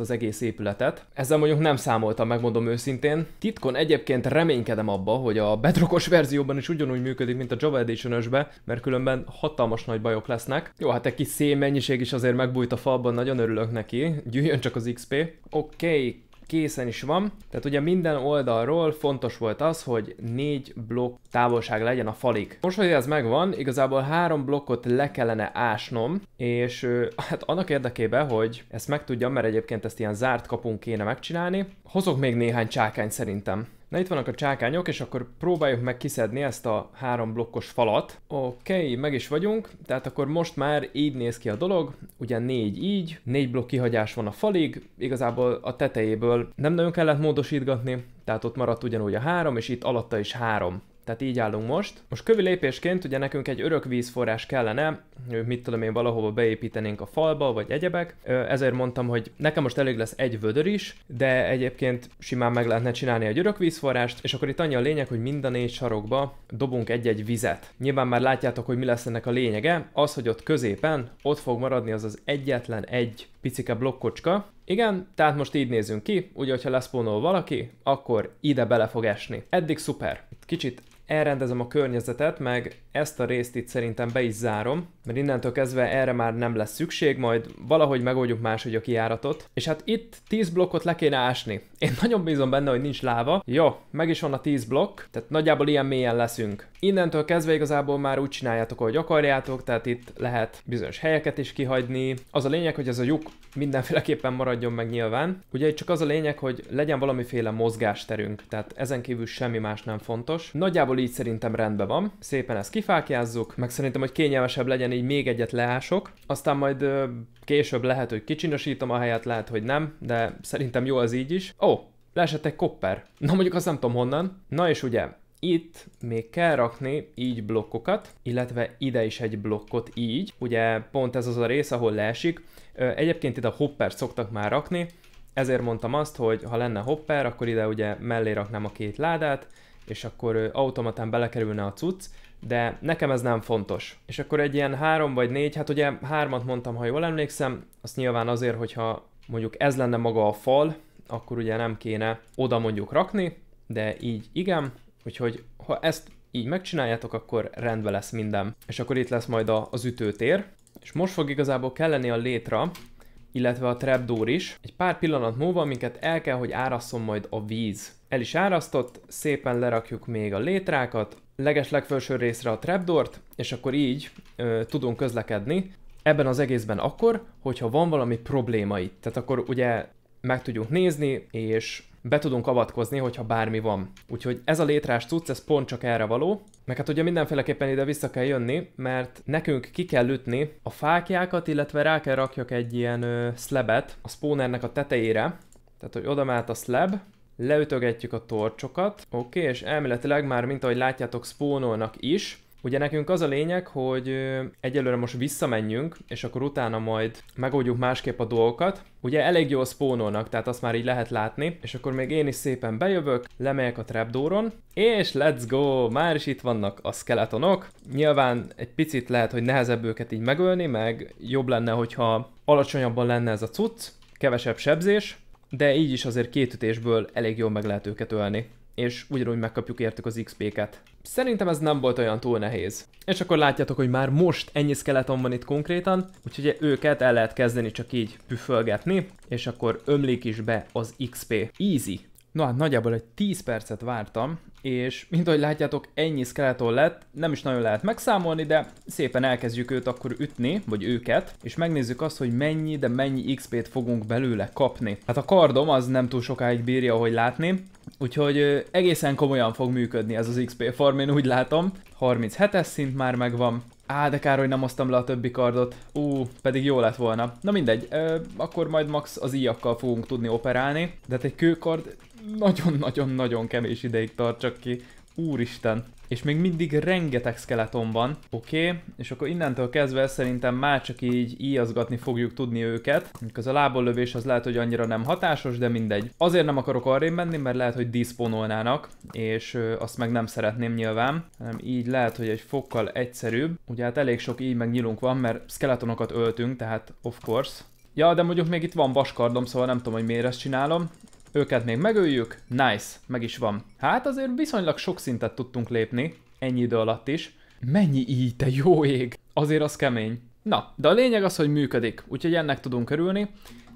az egész épületet. Ezzel mondjuk nem számoltam, megmondom őszintén. Titkon egyébként reménykedem abba, hogy a bedrokos verzióban is ugyanúgy működik, mint a Java edition mert különben hatalmas nagy bajok lesznek. Jó, hát egy kis szén mennyiség is azért megbújt a falban, nagyon örülök neki. Gyűjjön csak az XP. Oké, okay, készen is van. Tehát ugye minden oldalról fontos volt az, hogy négy blokk távolság legyen a falig. Most, hogy ez megvan, igazából három blokkot le kellene ásnom, és hát annak érdekében, hogy ezt meg tudjam, mert egyébként ezt ilyen zárt kapunk kéne megcsinálni, hozok még néhány csákány szerintem. Na itt vannak a csákányok, és akkor próbáljuk meg kiszedni ezt a három blokkos falat. Oké, okay, meg is vagyunk, tehát akkor most már így néz ki a dolog, ugye négy így, négy blokk kihagyás van a falig, igazából a tetejéből nem nagyon kellett módosítgatni, tehát ott maradt ugyanúgy a három, és itt alatta is három. Tehát így állunk most. Most kövi lépésként ugye nekünk egy örök vízforrás kellene, mit tudom én, valahova beépítenénk a falba, vagy egyebek. Ezért mondtam, hogy nekem most elég lesz egy vödör is, de egyébként simán meg lehetne csinálni egy örök vízforrást, és akkor itt annyi a lényeg, hogy mind a négy sarokba dobunk egy-egy vizet. Nyilván már látjátok, hogy mi lesz ennek a lényege, az, hogy ott középen, ott fog maradni az az egyetlen egy picike blokkocska, igen, tehát most így nézünk ki, ugye, hogyha leszpónol valaki, akkor ide bele fog esni. Eddig szuper. Kicsit elrendezem a környezetet, meg ezt a részt itt szerintem be is zárom, mert innentől kezdve erre már nem lesz szükség, majd valahogy megoldjuk máshogy a kiáratot. És hát itt 10 blokkot le kéne ásni. Én nagyon bízom benne, hogy nincs láva. Jó, meg is van a 10 blokk, tehát nagyjából ilyen mélyen leszünk. Innentől kezdve igazából már úgy csináljátok, ahogy akarjátok, tehát itt lehet bizonyos helyeket is kihagyni. Az a lényeg, hogy ez a lyuk mindenféleképpen maradjon meg nyilván. Ugye itt csak az a lényeg, hogy legyen valamiféle mozgásterünk, tehát ezen kívül semmi más nem fontos. Nagyjából így szerintem rendben van. Szépen ezt kifákjázzuk, meg szerintem, hogy kényelmesebb legyen, így még egyet leások. Aztán majd ö, később lehet, hogy kicsinosítom a helyet, lehet, hogy nem, de szerintem jó az így is. Ó, oh, leesett egy kopper. Na mondjuk azt nem tudom honnan. Na és ugye, itt még kell rakni így blokkokat, illetve ide is egy blokkot így. Ugye pont ez az a rész, ahol leesik. Egyébként ide hoppert szoktak már rakni, ezért mondtam azt, hogy ha lenne hopper, akkor ide ugye mellé raknám a két ládát, és akkor automatán belekerülne a cucc, de nekem ez nem fontos. És akkor egy ilyen három vagy négy, hát ugye hármat mondtam, ha jól emlékszem, azt nyilván azért, hogyha mondjuk ez lenne maga a fal, akkor ugye nem kéne oda mondjuk rakni, de így igen, Úgyhogy ha ezt így megcsináljátok, akkor rendben lesz minden. És akkor itt lesz majd a, az ütőtér. És most fog igazából kelleni a létra, illetve a trapdoor is. Egy pár pillanat múlva minket el kell, hogy árasszon majd a víz. El is árasztott, szépen lerakjuk még a létrákat, leges legfelső részre a trapdoort, és akkor így ö, tudunk közlekedni ebben az egészben akkor, hogyha van valami probléma itt. Tehát akkor ugye meg tudjuk nézni, és be tudunk avatkozni, hogyha bármi van. Úgyhogy ez a létrás cucc, ez pont csak erre való. Meg hát ugye mindenféleképpen ide vissza kell jönni, mert nekünk ki kell ütni a fákjákat, illetve rá kell rakjak egy ilyen ö, slabet a spawnernek a tetejére. Tehát, hogy oda a slab, leütögetjük a torcsokat, oké, okay, és elméletileg már, mint ahogy látjátok, spónolnak is, Ugye nekünk az a lényeg, hogy egyelőre most visszamenjünk, és akkor utána majd megoldjuk másképp a dolgokat. Ugye elég jól spónolnak, tehát azt már így lehet látni, és akkor még én is szépen bejövök, lemegyek a trapdooron, és let's go! Már is itt vannak a skeletonok. Nyilván egy picit lehet, hogy nehezebb őket így megölni, meg jobb lenne, hogyha alacsonyabban lenne ez a cucc, kevesebb sebzés, de így is azért két ütésből elég jól meg lehet őket ölni és ugyanúgy megkapjuk értük az XP-ket. Szerintem ez nem volt olyan túl nehéz. És akkor látjátok, hogy már most ennyi skeleton van itt konkrétan, úgyhogy őket el lehet kezdeni csak így püfölgetni, és akkor ömlik is be az XP. Easy. Na, hát nagyjából egy 10 percet vártam, és mint ahogy látjátok, ennyi skeleton lett, nem is nagyon lehet megszámolni, de szépen elkezdjük őt akkor ütni, vagy őket, és megnézzük azt, hogy mennyi, de mennyi XP-t fogunk belőle kapni. Hát a kardom az nem túl sokáig bírja, ahogy látni, úgyhogy egészen komolyan fog működni ez az XP farm, én úgy látom. 37-es szint már megvan, Á, de kár, hogy nem osztam le a többi kardot. Ú, pedig jó lett volna. Na mindegy, ö, akkor majd max az íjakkal fogunk tudni operálni. De hát egy kőkard nagyon-nagyon-nagyon kevés ideig tart csak ki. Úristen. És még mindig rengeteg skeleton van. Oké, okay. és akkor innentől kezdve szerintem már csak így íjazgatni fogjuk tudni őket. Miközben a lábon lövés az lehet, hogy annyira nem hatásos, de mindegy. Azért nem akarok arra menni, mert lehet, hogy diszponolnának, és ö, azt meg nem szeretném nyilván. Hanem így lehet, hogy egy fokkal egyszerűbb. Ugye hát elég sok így meg nyilunk van, mert skeletonokat öltünk, tehát of course. Ja, de mondjuk még itt van vaskardom, szóval nem tudom, hogy miért ezt csinálom. Őket még megöljük, nice, meg is van. Hát azért viszonylag sok szintet tudtunk lépni, ennyi idő alatt is. Mennyi így, te jó ég! Azért az kemény. Na, de a lényeg az, hogy működik, úgyhogy ennek tudunk örülni,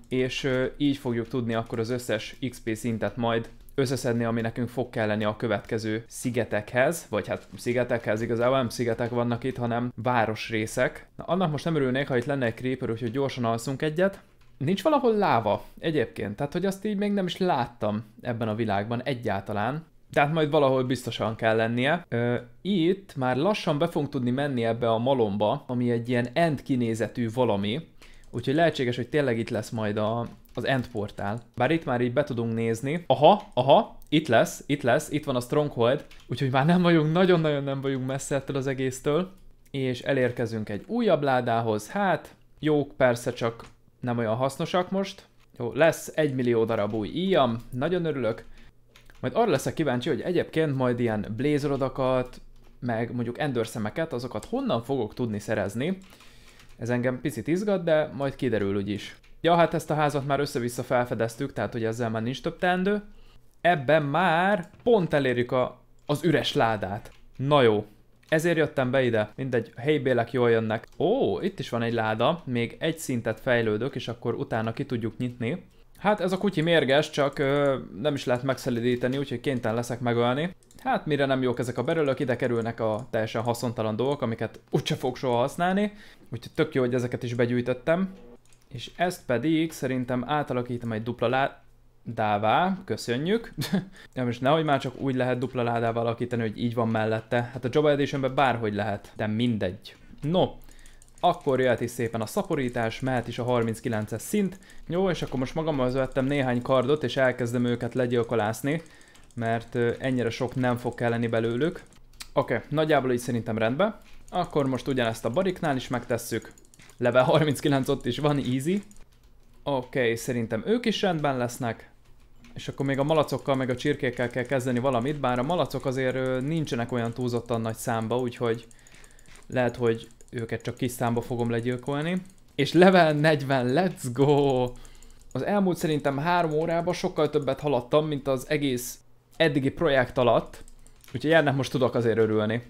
és így fogjuk tudni akkor az összes XP szintet majd összeszedni, ami nekünk fog kelleni a következő szigetekhez, vagy hát szigetekhez igazából nem szigetek vannak itt, hanem városrészek. Na, annak most nem örülnék, ha itt lenne egy creeper, úgyhogy gyorsan alszunk egyet. Nincs valahol láva egyébként, tehát hogy azt így még nem is láttam ebben a világban egyáltalán. Tehát majd valahol biztosan kell lennie. Ö, itt már lassan be fogunk tudni menni ebbe a malomba, ami egy ilyen end kinézetű valami, úgyhogy lehetséges, hogy tényleg itt lesz majd a, az end portál. Bár itt már így be tudunk nézni. Aha, aha, itt lesz, itt lesz, itt van a Stronghold, úgyhogy már nem vagyunk, nagyon-nagyon nem vagyunk messze ettől az egésztől. És elérkezünk egy újabb ládához, hát jók persze csak nem olyan hasznosak most. Jó, lesz egy millió darab új íjam, nagyon örülök. Majd arra leszek kíváncsi, hogy egyébként majd ilyen blazerodakat, meg mondjuk endőrszemeket, azokat honnan fogok tudni szerezni. Ez engem picit izgat, de majd kiderül úgyis. Ja, hát ezt a házat már össze-vissza felfedeztük, tehát hogy ezzel már nincs több teendő. Ebben már pont elérjük a, az üres ládát. Na jó, ezért jöttem be ide. Mindegy, helybélek jól jönnek. Ó, itt is van egy láda, még egy szintet fejlődök, és akkor utána ki tudjuk nyitni. Hát ez a kutyi mérges, csak ö, nem is lehet megszelidíteni, úgyhogy kénytelen leszek megölni. Hát mire nem jók ezek a berölök, ide kerülnek a teljesen haszontalan dolgok, amiket úgyse fog soha használni. Úgyhogy tök jó, hogy ezeket is begyűjtöttem. És ezt pedig szerintem átalakítom egy dupla lá... Dává, köszönjük. Nem is nehogy már csak úgy lehet dupla ládával alakítani, hogy így van mellette. Hát a Java edition bárhogy lehet, de mindegy. No, akkor jöhet is szépen a szaporítás, mehet is a 39-es szint. Jó, és akkor most magamhoz vettem néhány kardot, és elkezdem őket legyilkolászni, mert ennyire sok nem fog kelleni belőlük. Oké, okay, nagyjából így szerintem rendben. Akkor most ugyanezt a bariknál is megtesszük. Level 39 ott is van, easy. Oké, okay, szerintem ők is rendben lesznek. És akkor még a malacokkal, meg a csirkékkel kell kezdeni valamit, bár a malacok azért nincsenek olyan túlzottan nagy számba, úgyhogy lehet, hogy őket csak kis számba fogom legyilkolni. És level 40, let's go! Az elmúlt szerintem három órában sokkal többet haladtam, mint az egész eddigi projekt alatt, úgyhogy ennek most tudok azért örülni.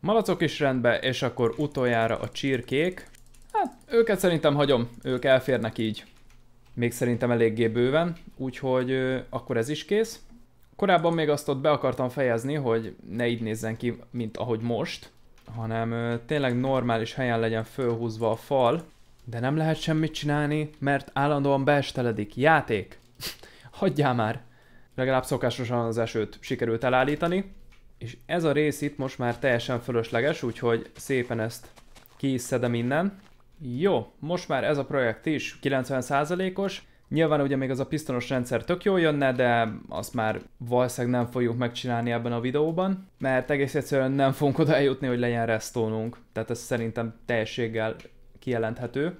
Malacok is rendbe, és akkor utoljára a csirkék. Hát, őket szerintem hagyom, ők elférnek így még szerintem eléggé bőven, úgyhogy akkor ez is kész. Korábban még azt ott be akartam fejezni, hogy ne így nézzen ki, mint ahogy most, hanem tényleg normális helyen legyen fölhúzva a fal, de nem lehet semmit csinálni, mert állandóan beesteledik. Játék! Hagyjál már! Legalább szokásosan az esőt sikerült elállítani, és ez a rész itt most már teljesen fölösleges, úgyhogy szépen ezt kiszedem innen. Jó, most már ez a projekt is 90%-os. Nyilván ugye még az a pisztonos rendszer tök jól jönne, de azt már valószínűleg nem fogjuk megcsinálni ebben a videóban, mert egész egyszerűen nem fogunk oda eljutni, hogy legyen restónunk. Tehát ez szerintem teljességgel kijelenthető.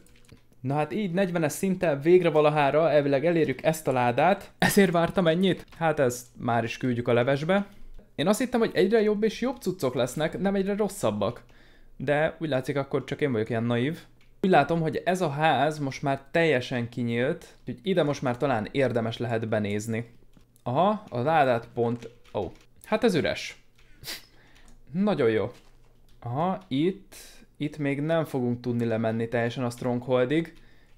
Na hát így 40-es szinte végre valahára elvileg elérjük ezt a ládát. Ezért vártam ennyit? Hát ezt már is küldjük a levesbe. Én azt hittem, hogy egyre jobb és jobb cuccok lesznek, nem egyre rosszabbak. De úgy látszik, akkor csak én vagyok ilyen naív. Úgy látom, hogy ez a ház most már teljesen kinyílt, úgyhogy ide most már talán érdemes lehet benézni. Aha, a ládát pont... Ó, oh. hát ez üres. Nagyon jó. Aha, itt... Itt még nem fogunk tudni lemenni teljesen a Strongholdig,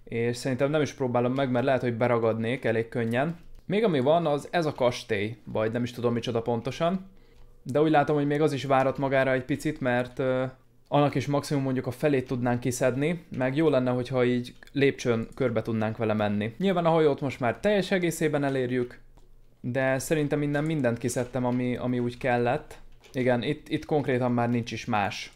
és szerintem nem is próbálom meg, mert lehet, hogy beragadnék elég könnyen. Még ami van, az ez a kastély, vagy nem is tudom micsoda pontosan. De úgy látom, hogy még az is várat magára egy picit, mert annak is maximum mondjuk a felét tudnánk kiszedni, meg jó lenne, hogyha így lépcsőn körbe tudnánk vele menni. Nyilván a hajót most már teljes egészében elérjük, de szerintem minden mindent kiszedtem, ami, ami úgy kellett. Igen, itt, itt konkrétan már nincs is más.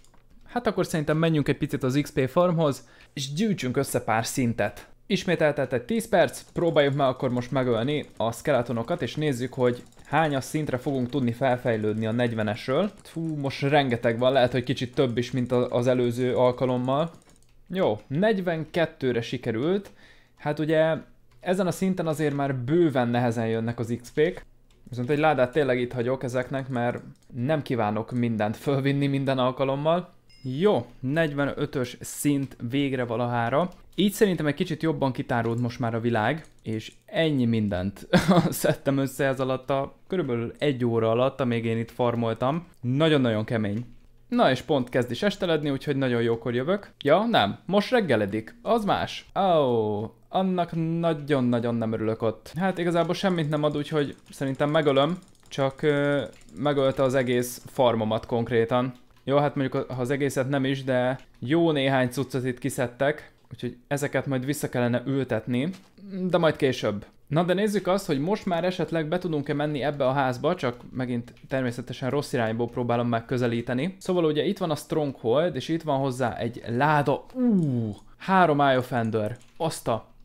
Hát akkor szerintem menjünk egy picit az XP farmhoz, és gyűjtsünk össze pár szintet. Ismét egy 10 perc, próbáljuk meg akkor most megölni a skeletonokat, és nézzük, hogy Hányas szintre fogunk tudni felfejlődni a 40-esről? Fú, most rengeteg van, lehet, hogy kicsit több is, mint az előző alkalommal. Jó, 42-re sikerült. Hát ugye ezen a szinten azért már bőven nehezen jönnek az XP-k. Viszont egy ládát tényleg itt hagyok ezeknek, mert nem kívánok mindent fölvinni minden alkalommal. Jó, 45-ös szint végre valahára. Így szerintem egy kicsit jobban kitárult most már a világ, és ennyi mindent szedtem össze ez alatt a körülbelül egy óra alatt, amíg én itt farmoltam. Nagyon-nagyon kemény. Na és pont kezd is esteledni, úgyhogy nagyon jókor jövök. Ja, nem, most reggeledik, az más. Ó, oh, annak nagyon-nagyon nem örülök ott. Hát igazából semmit nem ad, úgyhogy szerintem megölöm, csak ö, megölte az egész farmomat konkrétan. Jó, hát mondjuk ha az egészet nem is, de jó néhány cuccot itt kiszedtek úgyhogy ezeket majd vissza kellene ültetni, de majd később. Na de nézzük azt, hogy most már esetleg be tudunk-e menni ebbe a házba, csak megint természetesen rossz irányból próbálom megközelíteni. Szóval ugye itt van a Stronghold, és itt van hozzá egy láda, úúúú, három Eye of Ender,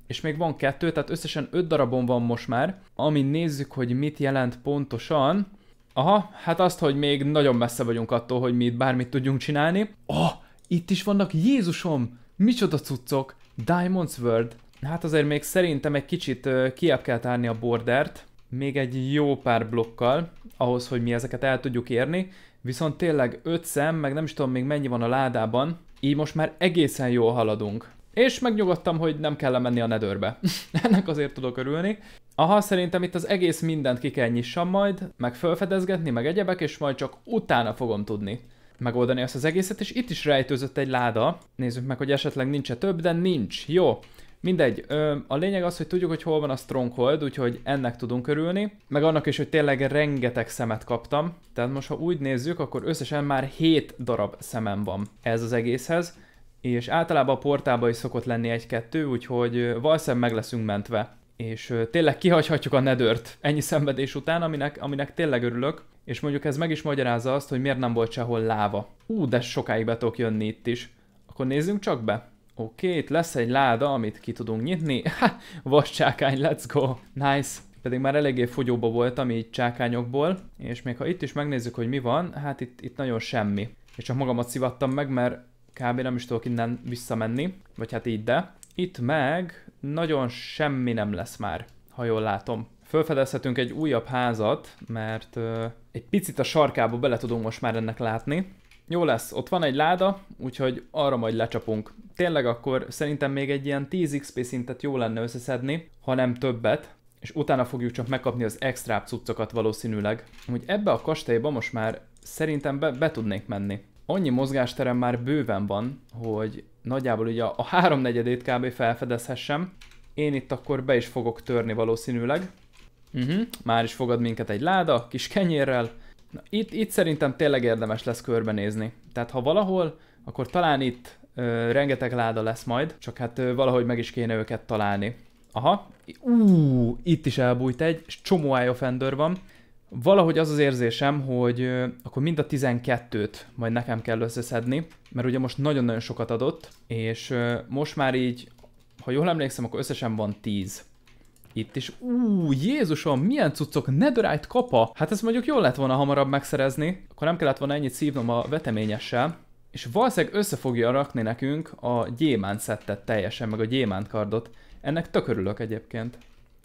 és még van kettő, tehát összesen öt darabon van most már, ami nézzük, hogy mit jelent pontosan. Aha, hát azt, hogy még nagyon messze vagyunk attól, hogy mi itt bármit tudjunk csinálni. Ah, oh, itt is vannak Jézusom! Micsoda cuccok, Diamond's World. Hát azért még szerintem egy kicsit kiebb kell tárni a bordert, még egy jó pár blokkal, ahhoz, hogy mi ezeket el tudjuk érni, viszont tényleg 5 szem, meg nem is tudom még mennyi van a ládában, így most már egészen jól haladunk. És megnyugodtam, hogy nem kell menni a nedörbe. Ennek azért tudok örülni. Aha, szerintem itt az egész mindent ki kell nyissam majd, meg felfedezgetni, meg egyebek, és majd csak utána fogom tudni megoldani ezt az egészet, és itt is rejtőzött egy láda. Nézzük meg, hogy esetleg nincs-e több, de nincs. Jó, Mindegy, ö, a lényeg az, hogy tudjuk, hogy hol van a Stronghold, úgyhogy ennek tudunk örülni, meg annak is, hogy tényleg rengeteg szemet kaptam. Tehát most, ha úgy nézzük, akkor összesen már 7 darab szemem van ez az egészhez, és általában a portában is szokott lenni egy-kettő, úgyhogy valószínűleg meg leszünk mentve és tényleg kihagyhatjuk a nedört ennyi szenvedés után, aminek, aminek tényleg örülök, és mondjuk ez meg is magyarázza azt, hogy miért nem volt sehol láva. Ú, de sokáig be tudok jönni itt is. Akkor nézzünk csak be. Oké, okay, itt lesz egy láda, amit ki tudunk nyitni. Ha, vas csákány, let's go. Nice. Pedig már eléggé fogyóba voltam így csákányokból, és még ha itt is megnézzük, hogy mi van, hát itt, itt nagyon semmi. És csak magamat szivattam meg, mert kb. nem is tudok innen visszamenni, vagy hát így de. Itt meg nagyon semmi nem lesz már, ha jól látom. Fölfedezhetünk egy újabb házat, mert ö, egy picit a sarkába bele tudunk most már ennek látni. Jó lesz, ott van egy láda, úgyhogy arra majd lecsapunk. Tényleg akkor szerintem még egy ilyen 10 XP szintet jó lenne összeszedni, ha nem többet, és utána fogjuk csak megkapni az extra cuccokat valószínűleg. Hogy ebbe a kastélyba most már szerintem be, be tudnék menni. Annyi mozgásterem már bőven van, hogy nagyjából ugye a, háromnegyedét kb. felfedezhessem. Én itt akkor be is fogok törni valószínűleg. Uh mhm, -huh. Már is fogad minket egy láda, kis kenyérrel. Na, itt, itt szerintem tényleg érdemes lesz körbenézni. Tehát ha valahol, akkor talán itt ö, rengeteg láda lesz majd, csak hát ö, valahogy meg is kéne őket találni. Aha, ú, itt is elbújt egy, és csomó Eye van. Valahogy az az érzésem, hogy akkor mind a 12-t majd nekem kell összeszedni, mert ugye most nagyon-nagyon sokat adott, és most már így, ha jól emlékszem, akkor összesen van 10 itt is. Ú, Jézusom, milyen cuccok, netherite kapa! Hát ez mondjuk jól lett volna hamarabb megszerezni, akkor nem kellett volna ennyit szívnom a veteményessel. És valószínűleg össze fogja rakni nekünk a gyémánt szettet teljesen, meg a gyémánt kardot. Ennek tök örülök egyébként.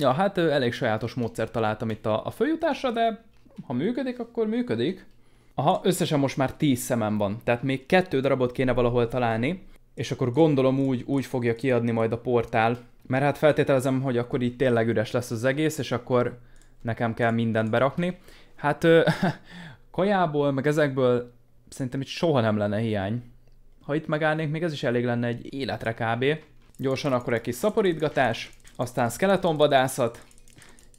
Ja, hát elég sajátos módszert találtam itt a, a följutásra, de ha működik, akkor működik. Aha, összesen most már 10 szemem van, tehát még kettő darabot kéne valahol találni, és akkor gondolom úgy, úgy fogja kiadni majd a portál, mert hát feltételezem, hogy akkor így tényleg üres lesz az egész, és akkor nekem kell mindent berakni. Hát kajából, meg ezekből szerintem itt soha nem lenne hiány. Ha itt megállnék, még ez is elég lenne egy életre kb. Gyorsan akkor egy kis szaporítgatás, aztán skeleton vadászat,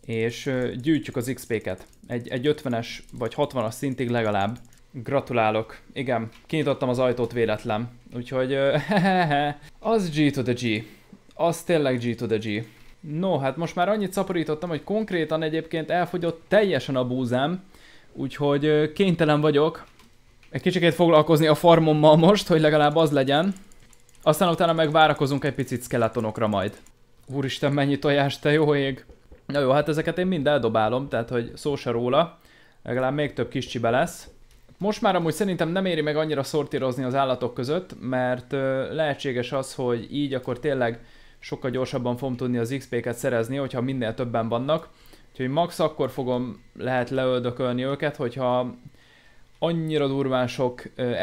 és gyűjtjük az XP-ket. Egy, egy 50-es vagy 60-as szintig legalább. Gratulálok. Igen, kinyitottam az ajtót véletlen. Úgyhogy az G to the G. Az tényleg G to the G. No, hát most már annyit szaporítottam, hogy konkrétan egyébként elfogyott teljesen a búzám, úgyhogy kénytelen vagyok egy kicsikét foglalkozni a farmommal most, hogy legalább az legyen. Aztán utána megvárakozunk várakozunk egy picit skeletonokra majd. Úristen, mennyi tojás, te jó ég! Na jó, hát ezeket én mind eldobálom, tehát hogy szó se róla. Legalább még több kis csibe lesz. Most már amúgy szerintem nem éri meg annyira szortírozni az állatok között, mert ö, lehetséges az, hogy így akkor tényleg sokkal gyorsabban fogom tudni az XP-ket szerezni, hogyha minél többen vannak. Úgyhogy max akkor fogom lehet leöldökölni őket, hogyha annyira durván sok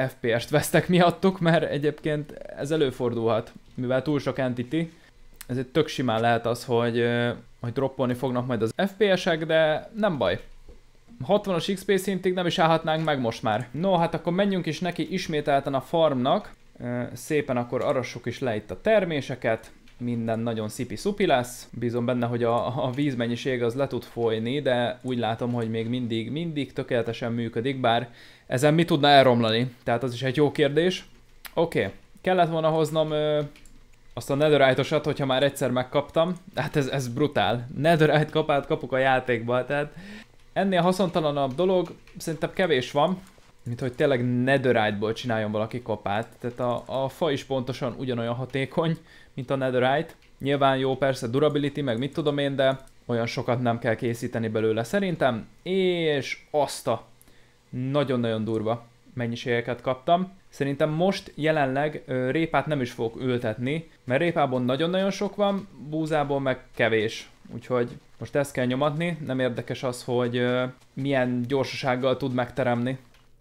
FPS-t vesztek miattuk, mert egyébként ez előfordulhat, mivel túl sok entity, ezért tök simán lehet az, hogy, hogy droppolni fognak majd az FPS-ek, de nem baj. 60-as XP szintig nem is állhatnánk meg most már. No, hát akkor menjünk is neki ismételten a farmnak. Szépen akkor arassuk is le itt a terméseket. Minden nagyon szipi-szupi lesz. Bízom benne, hogy a, a vízmennyiség az le tud folyni, de úgy látom, hogy még mindig, mindig tökéletesen működik, bár ezen mi tudna elromlani? Tehát az is egy jó kérdés. Oké, okay. kellett volna hoznom azt a netherite hogyha már egyszer megkaptam, hát ez, ez brutál. Netherite kapát kapok a játékba, tehát ennél haszontalanabb dolog szerintem kevés van, mint hogy tényleg netherite-ból csináljon valaki kapát. Tehát a, a fa is pontosan ugyanolyan hatékony, mint a netherite. Nyilván jó persze durability, meg mit tudom én, de olyan sokat nem kell készíteni belőle szerintem, és azt a nagyon-nagyon durva mennyiségeket kaptam. Szerintem most jelenleg répát nem is fogok ültetni, mert répában nagyon-nagyon sok van, búzából meg kevés. Úgyhogy most ezt kell nyomatni, nem érdekes az, hogy milyen gyorsasággal tud megteremni.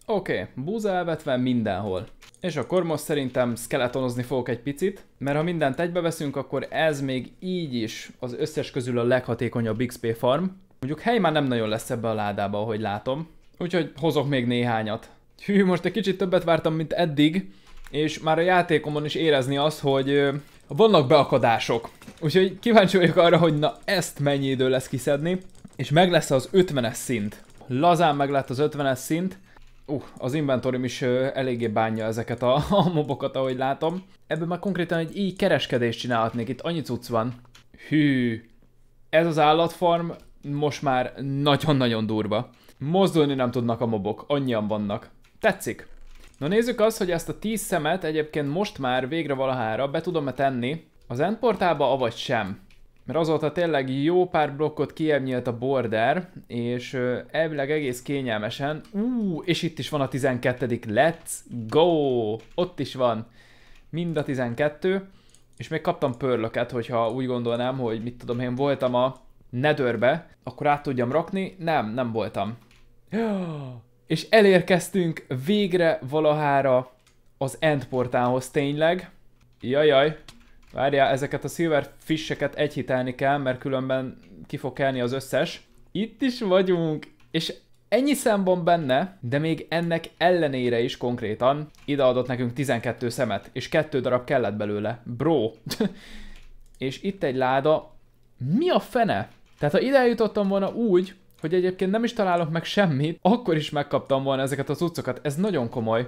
Oké, okay, búza elvetve mindenhol. És akkor most szerintem skeletonozni fogok egy picit, mert ha mindent egybeveszünk, akkor ez még így is az összes közül a leghatékonyabb XP farm. Mondjuk hely már nem nagyon lesz ebbe a ládába, ahogy látom. Úgyhogy hozok még néhányat hű, most egy kicsit többet vártam, mint eddig, és már a játékomon is érezni az, hogy vannak beakadások. Úgyhogy kíváncsi vagyok arra, hogy na ezt mennyi idő lesz kiszedni, és meg lesz az 50-es szint. Lazán meg lett az 50-es szint. Uh, az inventorim is eléggé bánja ezeket a, a mobokat, ahogy látom. Ebben már konkrétan egy így kereskedést csinálhatnék, itt annyi cucc van. Hű, ez az állatfarm most már nagyon-nagyon durva. Mozdulni nem tudnak a mobok, annyian vannak. Tetszik. Na nézzük azt, hogy ezt a 10 szemet egyébként most már végre valahára be tudom-e tenni az endportába, avagy sem. Mert azóta tényleg jó pár blokkot kiemnyílt a border, és elvileg egész kényelmesen. Ú, és itt is van a 12 let's go! Ott is van mind a 12, és még kaptam pörlöket, hogyha úgy gondolnám, hogy mit tudom én voltam a nedőrbe, akkor át tudjam rakni. Nem, nem voltam. És elérkeztünk végre valahára az endportához tényleg. Jajaj, várjál, ezeket a silverfisheket egyhitelni kell, mert különben ki fog kelni az összes. Itt is vagyunk, és ennyi szem van benne, de még ennek ellenére is konkrétan ideadott nekünk 12 szemet, és kettő darab kellett belőle. Bro! és itt egy láda. Mi a fene? Tehát ha ide jutottam volna úgy, hogy egyébként nem is találok meg semmit, akkor is megkaptam volna ezeket az utcokat. Ez nagyon komoly.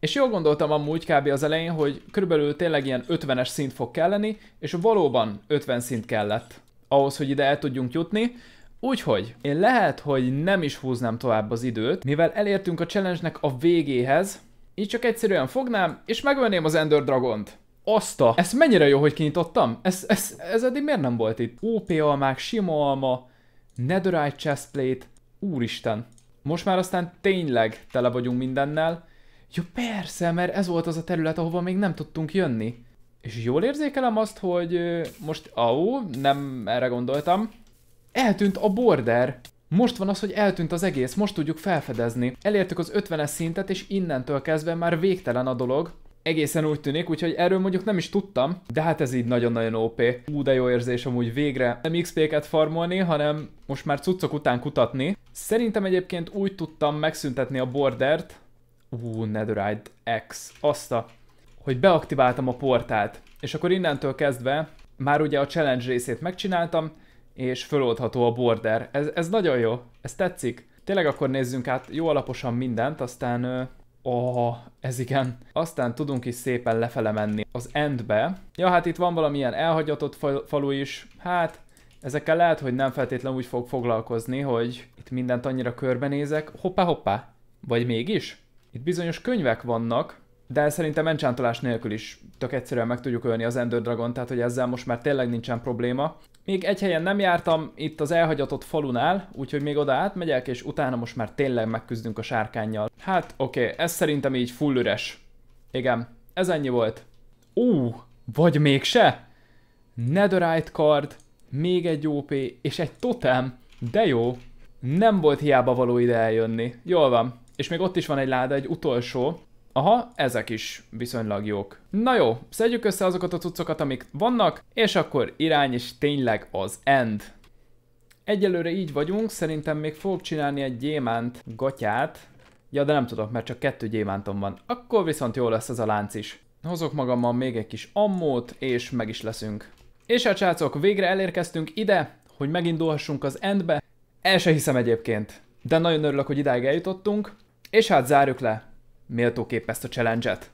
És jól gondoltam amúgy kb. az elején, hogy körülbelül tényleg ilyen 50-es szint fog kelleni, és valóban 50 szint kellett ahhoz, hogy ide el tudjunk jutni. Úgyhogy én lehet, hogy nem is húznám tovább az időt, mivel elértünk a challenge-nek a végéhez, így csak egyszerűen fognám, és megvenném az Ender Dragont. Azta! Ezt mennyire jó, hogy kinyitottam? Ez, ez, ez eddig miért nem volt itt? OP almák, sima alma, Netherite chestplate, úristen. Most már aztán tényleg tele vagyunk mindennel. Ja persze, mert ez volt az a terület, ahova még nem tudtunk jönni. És jól érzékelem azt, hogy most... Au, nem erre gondoltam. Eltűnt a border! Most van az, hogy eltűnt az egész, most tudjuk felfedezni. Elértük az 50-es szintet, és innentől kezdve már végtelen a dolog egészen úgy tűnik, úgyhogy erről mondjuk nem is tudtam, de hát ez így nagyon-nagyon OP. Ú, de jó érzés amúgy végre nem XP-ket farmolni, hanem most már cuccok után kutatni. Szerintem egyébként úgy tudtam megszüntetni a bordert, ú, Netherite X, azt a, hogy beaktiváltam a portált, és akkor innentől kezdve már ugye a challenge részét megcsináltam, és föloldható a border. Ez, ez nagyon jó, ez tetszik. Tényleg akkor nézzünk át jó alaposan mindent, aztán Oh, ez igen. Aztán tudunk is szépen lefele menni az endbe. Ja, hát itt van valamilyen elhagyatott falu is. Hát, ezekkel lehet, hogy nem feltétlenül úgy fog foglalkozni, hogy itt mindent annyira körbenézek. Hoppá, hoppá. Vagy mégis? Itt bizonyos könyvek vannak, de szerintem encsántolás nélkül is tök egyszerűen meg tudjuk ölni az Ender Dragon, tehát hogy ezzel most már tényleg nincsen probléma. Még egy helyen nem jártam, itt az elhagyatott falunál, úgyhogy még oda átmegyek, és utána most már tényleg megküzdünk a sárkányjal. Hát oké, okay, ez szerintem így full üres. Igen, ez ennyi volt. Ú, vagy mégse? Netherite card, még egy OP, és egy totem. De jó. Nem volt hiába való ide eljönni. Jól van. És még ott is van egy láda, egy utolsó. Aha, ezek is viszonylag jók. Na jó, szedjük össze azokat a cuccokat, amik vannak, és akkor irány is tényleg az end. Egyelőre így vagyunk, szerintem még fogok csinálni egy gyémánt gatyát. Ja, de nem tudok, mert csak kettő gyémántom van. Akkor viszont jó lesz ez a lánc is. Hozok magammal még egy kis ammót, és meg is leszünk. És hát srácok, végre elérkeztünk ide, hogy megindulhassunk az endbe. El se hiszem egyébként, de nagyon örülök, hogy idáig eljutottunk. És hát zárjuk le méltóképp ezt a challenge-et.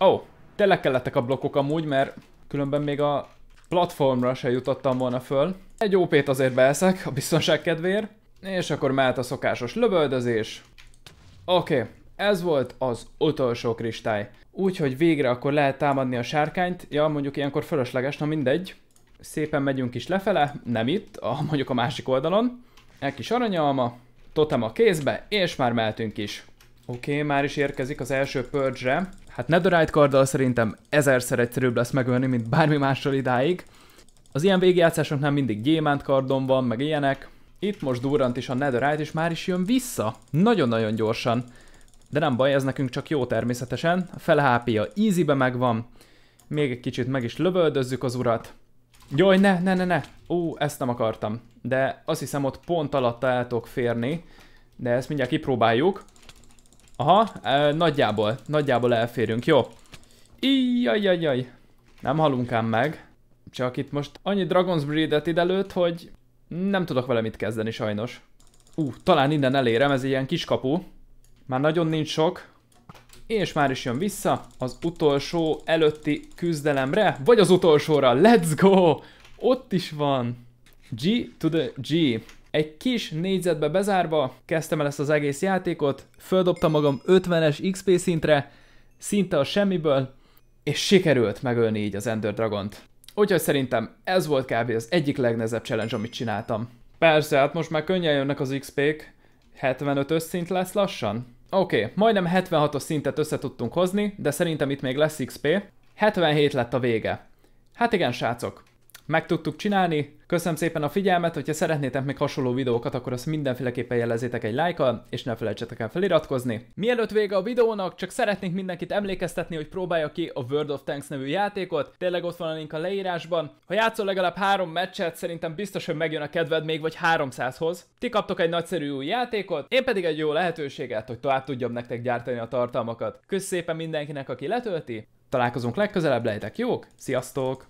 Ó, oh, tele kellettek a blokkok amúgy, mert különben még a platformra se jutottam volna föl. Egy OP-t azért beeszek, a biztonság kedvéért. És akkor mehet a szokásos lövöldözés. Oké, okay, ez volt az utolsó kristály. Úgyhogy végre akkor lehet támadni a sárkányt. Ja, mondjuk ilyenkor fölösleges, na mindegy. Szépen megyünk is lefele, nem itt, a, mondjuk a másik oldalon. Egy kis aranyalma, totem a kézbe, és már mehetünk is. Oké, okay, már is érkezik az első purge-re. Hát netherite karddal szerintem ezerszer egyszerűbb lesz megölni, mint bármi mással idáig. Az ilyen végjátszásoknál mindig gyémánt kardom van, meg ilyenek. Itt most durant is a netherite, és már is jön vissza. Nagyon-nagyon gyorsan. De nem baj, ez nekünk csak jó természetesen. A fele HP-ja easy-be megvan. Még egy kicsit meg is lövöldözzük az urat. Jaj, ne, ne, ne, ne! Ú, ezt nem akartam. De azt hiszem ott pont alatta el tudok férni. De ezt mindjárt kipróbáljuk. Aha, nagyjából, nagyjából elférünk, jó. Ijjajjajjaj. Nem halunk ám meg. Csak itt most annyi Dragon's Breed-et idelőtt, hogy nem tudok vele mit kezdeni sajnos. Ú, talán innen elérem, ez egy ilyen kiskapu. Már nagyon nincs sok. És már is jön vissza az utolsó előtti küzdelemre, vagy az utolsóra. Let's go! Ott is van. G to the G. Egy kis négyzetbe bezárva kezdtem el ezt az egész játékot, földobtam magam 50-es XP szintre, szinte a semmiből, és sikerült megölni így az Ender Dragont. Úgyhogy szerintem ez volt kb. az egyik legnehezebb challenge, amit csináltam. Persze, hát most már könnyen jönnek az XP-k, 75-ös szint lesz lassan. Oké, okay, majdnem 76-os szintet össze tudtunk hozni, de szerintem itt még lesz XP. 77 lett a vége. Hát igen, srácok, meg tudtuk csinálni, Köszönöm szépen a figyelmet, hogyha szeretnétek még hasonló videókat, akkor azt mindenféleképpen jelezzétek egy lájkal és ne felejtsetek el feliratkozni. Mielőtt vége a videónak, csak szeretnék mindenkit emlékeztetni, hogy próbálja ki a World of Tanks nevű játékot, tényleg ott van a link a leírásban. Ha játszol legalább három meccset, szerintem biztos, hogy megjön a kedved még vagy 300-hoz. Ti kaptok egy nagyszerű új játékot, én pedig egy jó lehetőséget, hogy tovább tudjam nektek gyártani a tartalmakat. Kösz szépen mindenkinek, aki letölti, találkozunk legközelebb, lehetek jók, sziasztok!